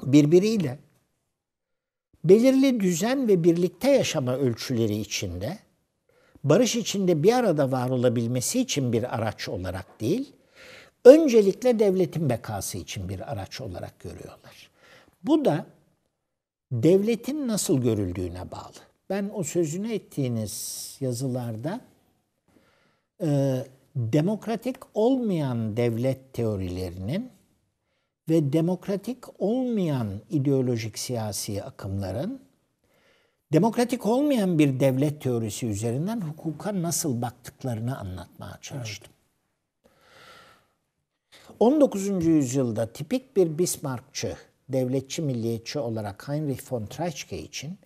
birbiriyle belirli düzen ve birlikte yaşama ölçüleri içinde barış içinde bir arada var olabilmesi için bir araç olarak değil, öncelikle devletin bekası için bir araç olarak görüyorlar. Bu da devletin nasıl görüldüğüne bağlı. Ben o sözünü ettiğiniz yazılarda e, demokratik olmayan devlet teorilerinin ve demokratik olmayan ideolojik siyasi akımların demokratik olmayan bir devlet teorisi üzerinden hukuka nasıl baktıklarını anlatmaya çalıştım. Evet. 19. yüzyılda tipik bir Bismarckçı, devletçi milliyetçi olarak Heinrich von Treitschke için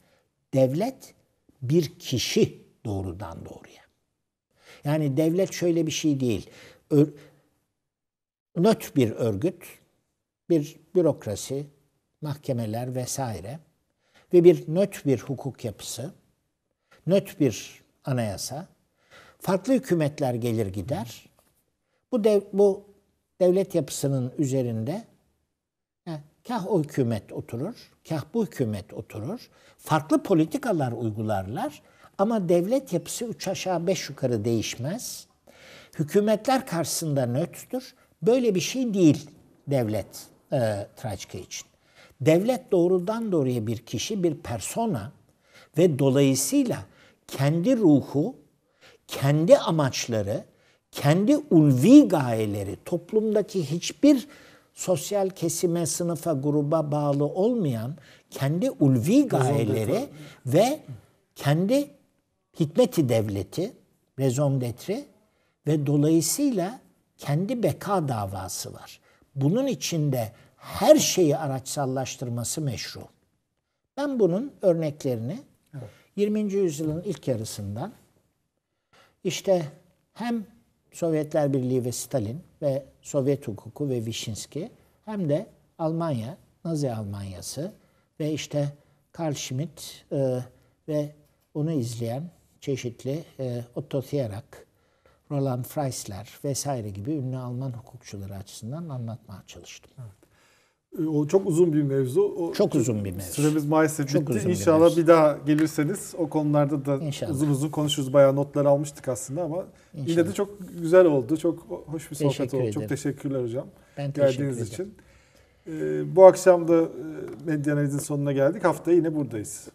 devlet bir kişi doğrudan doğruya. Yani devlet şöyle bir şey değil. Ö- nöt bir örgüt, bir bürokrasi, mahkemeler vesaire ve bir nöt bir hukuk yapısı, nöt bir anayasa, farklı hükümetler gelir gider. Bu dev, bu devlet yapısının üzerinde kah o hükümet oturur, kah bu hükümet oturur. Farklı politikalar uygularlar ama devlet yapısı üç aşağı beş yukarı değişmez. Hükümetler karşısında nötrdür. Böyle bir şey değil devlet e, Traçka için. Devlet doğrudan doğruya bir kişi, bir persona ve dolayısıyla kendi ruhu, kendi amaçları, kendi ulvi gayeleri toplumdaki hiçbir sosyal kesime, sınıfa, gruba bağlı olmayan kendi ulvi gayeleri ve kendi hikmeti devleti, raison d'etre'i ve dolayısıyla kendi beka davası var. Bunun içinde her şeyi araçsallaştırması meşru. Ben bunun örneklerini 20. yüzyılın ilk yarısından işte hem Sovyetler Birliği ve Stalin ve Sovyet hukuku ve Vişinski hem de Almanya, Nazi Almanyası ve işte Karl Schmitt e, ve onu izleyen çeşitli e, Otto Thierak, Roland Freisler vesaire gibi ünlü Alman hukukçuları açısından anlatmaya çalıştım. Evet. E, o çok uzun bir mevzu. O çok uzun bir mevzu. Süremiz maalesef çok bitti. Uzun İnşallah bir, mevzu. bir daha gelirseniz o konularda da İnşallah. uzun uzun konuşuruz. Bayağı notlar almıştık aslında ama İnşallah. yine de çok güzel oldu. Çok hoş bir sohbet oldu. Ederim. Çok teşekkürler hocam. Ben Geldiğiniz ederim. için. Ee, bu akşam da e, medya analizin sonuna geldik. Haftaya yine buradayız.